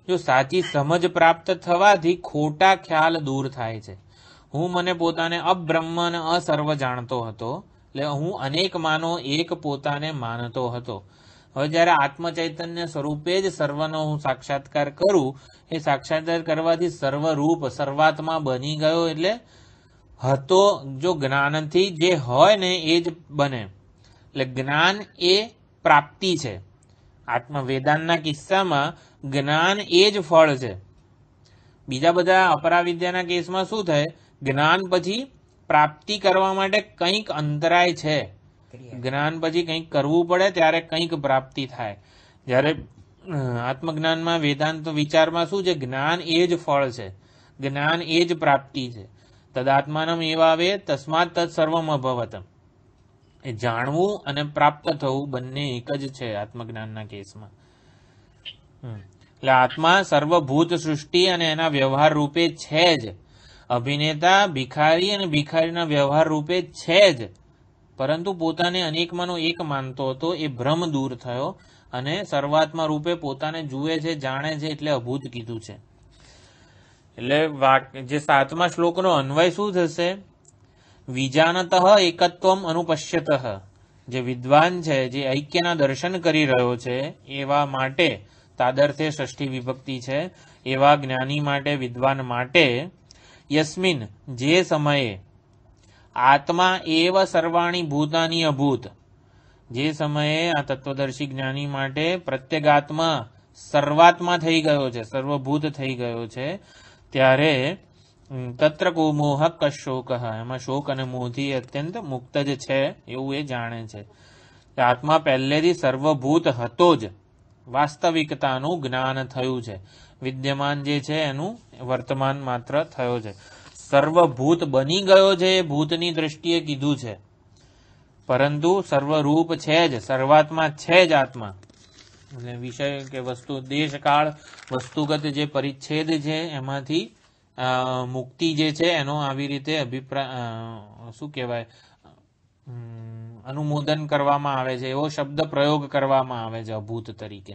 જો સાચી સમજ પ્રાપ્ત થવાથી ખોટા ખ્યાલ દૂર થાય છે હું મને પોતાને અબ્રહ્મ અને અસર્વ જાણતો હતો એટલે હું અનેક માનો એક પોતાને માનતો હતો હવે જયારે આત્મ સ્વરૂપે જ સર્વનો હું સાક્ષાત્કાર કરું એ સાક્ષાત્કાર કરવાથી સર્વરૂપ સર્વાત્મા બની ગયો એટલે હતો જો જ્ઞાનથી જે હોય ને એ જ બને એટલે જ્ઞાન એ પ્રાપ્તિ છે આત્મવેદાનના કિસ્સામાં જ્ઞાન એ જ ફળ છે બીજા બધા અપરા વિદ્યાના કેસમાં શું થાય જ્ઞાન પછી પ્રાપ્તિ કરવા માટે કંઈક અંતરાય છે જ્ઞાન પછી કંઈક કરવું પડે ત્યારે કંઈક પ્રાપ્તિ થાય જ્યારે આત્મજ્ઞાનમાં વેદાંત વિચારમાં શું છે જ્ઞાન એ જ ફળ છે જ્ઞાન એ જ પ્રાપ્તિ છે તદાત્માનમ એવા આવે તસ્માત તત્ સર્વમ અભવતમ એ જાણવું અને પ્રાપ્ત થવું બંને એક જ છે આત્મજ્ઞાનના કેસમાં એટલે આત્મા સર્વભૂત સૃષ્ટિ અને એના વ્યવહાર રૂપે છે જ અભિનેતા ભિખારી અને ભિખારીના વ્યવહાર રૂપે છે જ પરંતુ પોતાને અનેકમાંનો એક માનતો હતો એ ભ્રમ દૂર થયો અને સર્વાત્મા રૂપે પોતાને જુએ છે જાણે છે એટલે અભૂત કીધું છે એટલે જે સાતમા શ્લોકનો અન્વય શું થશે વિજાનત એકત્વમ અનુપશ્યત જે વિદ્વાન છે જે ઐક્યના દર્શન કરી રહ્યો છે એવા માટે તાદર્થે ષષ્ઠી વિભક્તિ છે એવા જ્ઞાની માટે વિદ્વાન માટે યસ્મિન જે સમયે આત્મા એવ સર્વાણી ભૂતાની અભૂત જે સમયે આ તત્વદર્શી જ્ઞાની માટે પ્રત્યેગાત્મા સર્વાત્મા થઈ ગયો છે સર્વભૂત થઈ ગયો છે ત્યારે તત્ર કુમોહ કશોક એમાં શોક અને મોહથી અત્યંત મુક્ત જ છે એવું એ જાણે છે આત્મા પહેલેથી સર્વભૂત હતો જ વાસ્તવિકતાનું જ્ઞાન થયું છે વિદ્યમાન જે છે એનું વર્તમાન માત્ર થયો છે સર્વભૂત બની ગયો છે એ ભૂતની દ્રષ્ટિએ કીધું છે પરંતુ સર્વરૂપ છે જ સર્વાત્મા છે જ આત્મા એટલે વિષય કે વસ્તુ દેશકાળ વસ્તુગત જે પરિચ્છેદ છે એમાંથી મુક્તિ જે છે એનો આવી રીતે અભિપ્રાય શું કહેવાય અનુમોદન કરવામાં આવે છે એવો શબ્દ પ્રયોગ કરવામાં આવે છે અભૂત તરીકે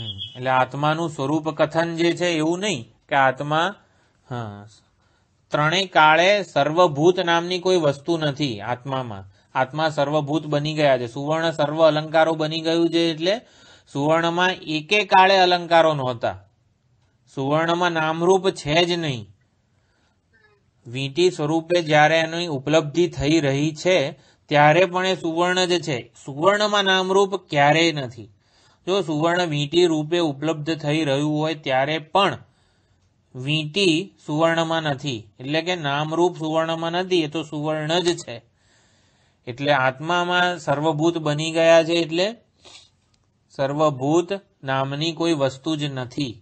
એટલે આત્માનું સ્વરૂપ કથન જે છે એવું નહીં કે આત્મા ત્રણેય કાળે સર્વભૂત નામની કોઈ વસ્તુ નથી આત્મામાં આત્મા સર્વભૂત બની ગયા છે સુવર્ણ સર્વ અલંકારો બની ગયું છે એટલે સુવર્ણમાં એકે કાળે અલંકારો નહોતા સુવર્ણમાં નામરૂપ છે જ નહીં વીંટી સ્વરૂપે જ્યારે એની ઉપલબ્ધિ થઈ રહી છે ત્યારે પણ એ સુવર્ણ જ છે સુવર્ણમાં નામરૂપ ક્યારેય નથી જો સુવર્ણ વીંટી રૂપે ઉપલબ્ધ થઈ રહ્યું હોય ત્યારે પણ વીંટી સુવર્ણમાં નથી એટલે કે નામરૂપ સુવર્ણમાં નથી એ તો સુવર્ણ જ છે એટલે આત્મામાં સર્વભૂત બની ગયા છે એટલે સર્વભૂત નામની કોઈ વસ્તુ જ નથી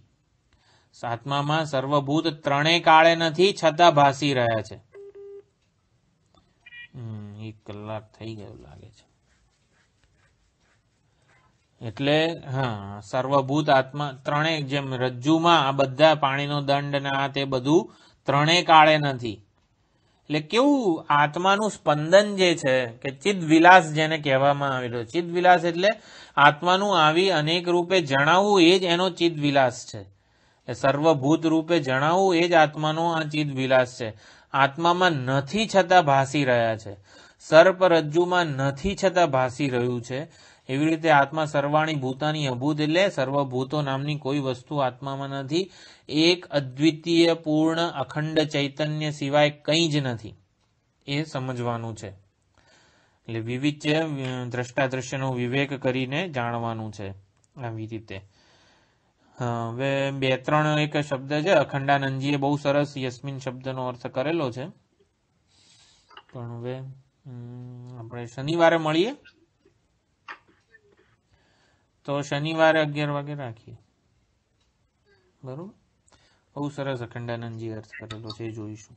સાતમામાં સર્વભૂત ત્રણેય કાળે નથી છતાં ભાસી રહ્યા છે એક કલાક થઈ ગયો એટલે હા સર્વભૂત આત્મા ત્રણેય જેમ રજ્જુમાં આ બધા પાણીનો દંડ ને આ તે બધું ત્રણેય કાળે નથી એટલે કેવું આત્માનું સ્પંદન જે છે કે ચિત્ત વિલાસ જેને કહેવામાં આવેલો ચિત્ત વિલાસ એટલે આત્માનું આવી અનેક રૂપે જણાવવું એ જ એનો ચિત્ત વિલાસ છે સર્વભૂત રૂપે જણાવવું એ જ આત્માનો આ ચિત્ત વિલાસ છે આત્મામાં નથી છતાં ભાસી રહ્યા છે સર્પ રજ્જુમાં નથી છતાં ભાસી રહ્યું છે એવી રીતે આત્મા સર્વાણી ભૂતાની અભૂત એટલે સર્વભૂતો નામની કોઈ વસ્તુ આત્મામાં નથી એક અદ્વિતીય પૂર્ણ અખંડ ચૈતન્ય સિવાય કંઈ જ નથી એ સમજવાનું છે એટલે વિવિધ વિવિચ્ય દ્રષ્ટાદ્રશ્યનો વિવેક કરીને જાણવાનું છે આવી રીતે હવે બે ત્રણ એક શબ્દ છે અખંડાનંદજીએ બહુ સરસ યસ્મિન શબ્દનો અર્થ કરેલો છે પણ હવે આપણે શનિવારે મળીએ તો શનિવારે અગિયાર વાગે રાખીએ બરોબર બહુ સરસ અખંડાનંદજી અર્થ કરેલો છે જોઈશું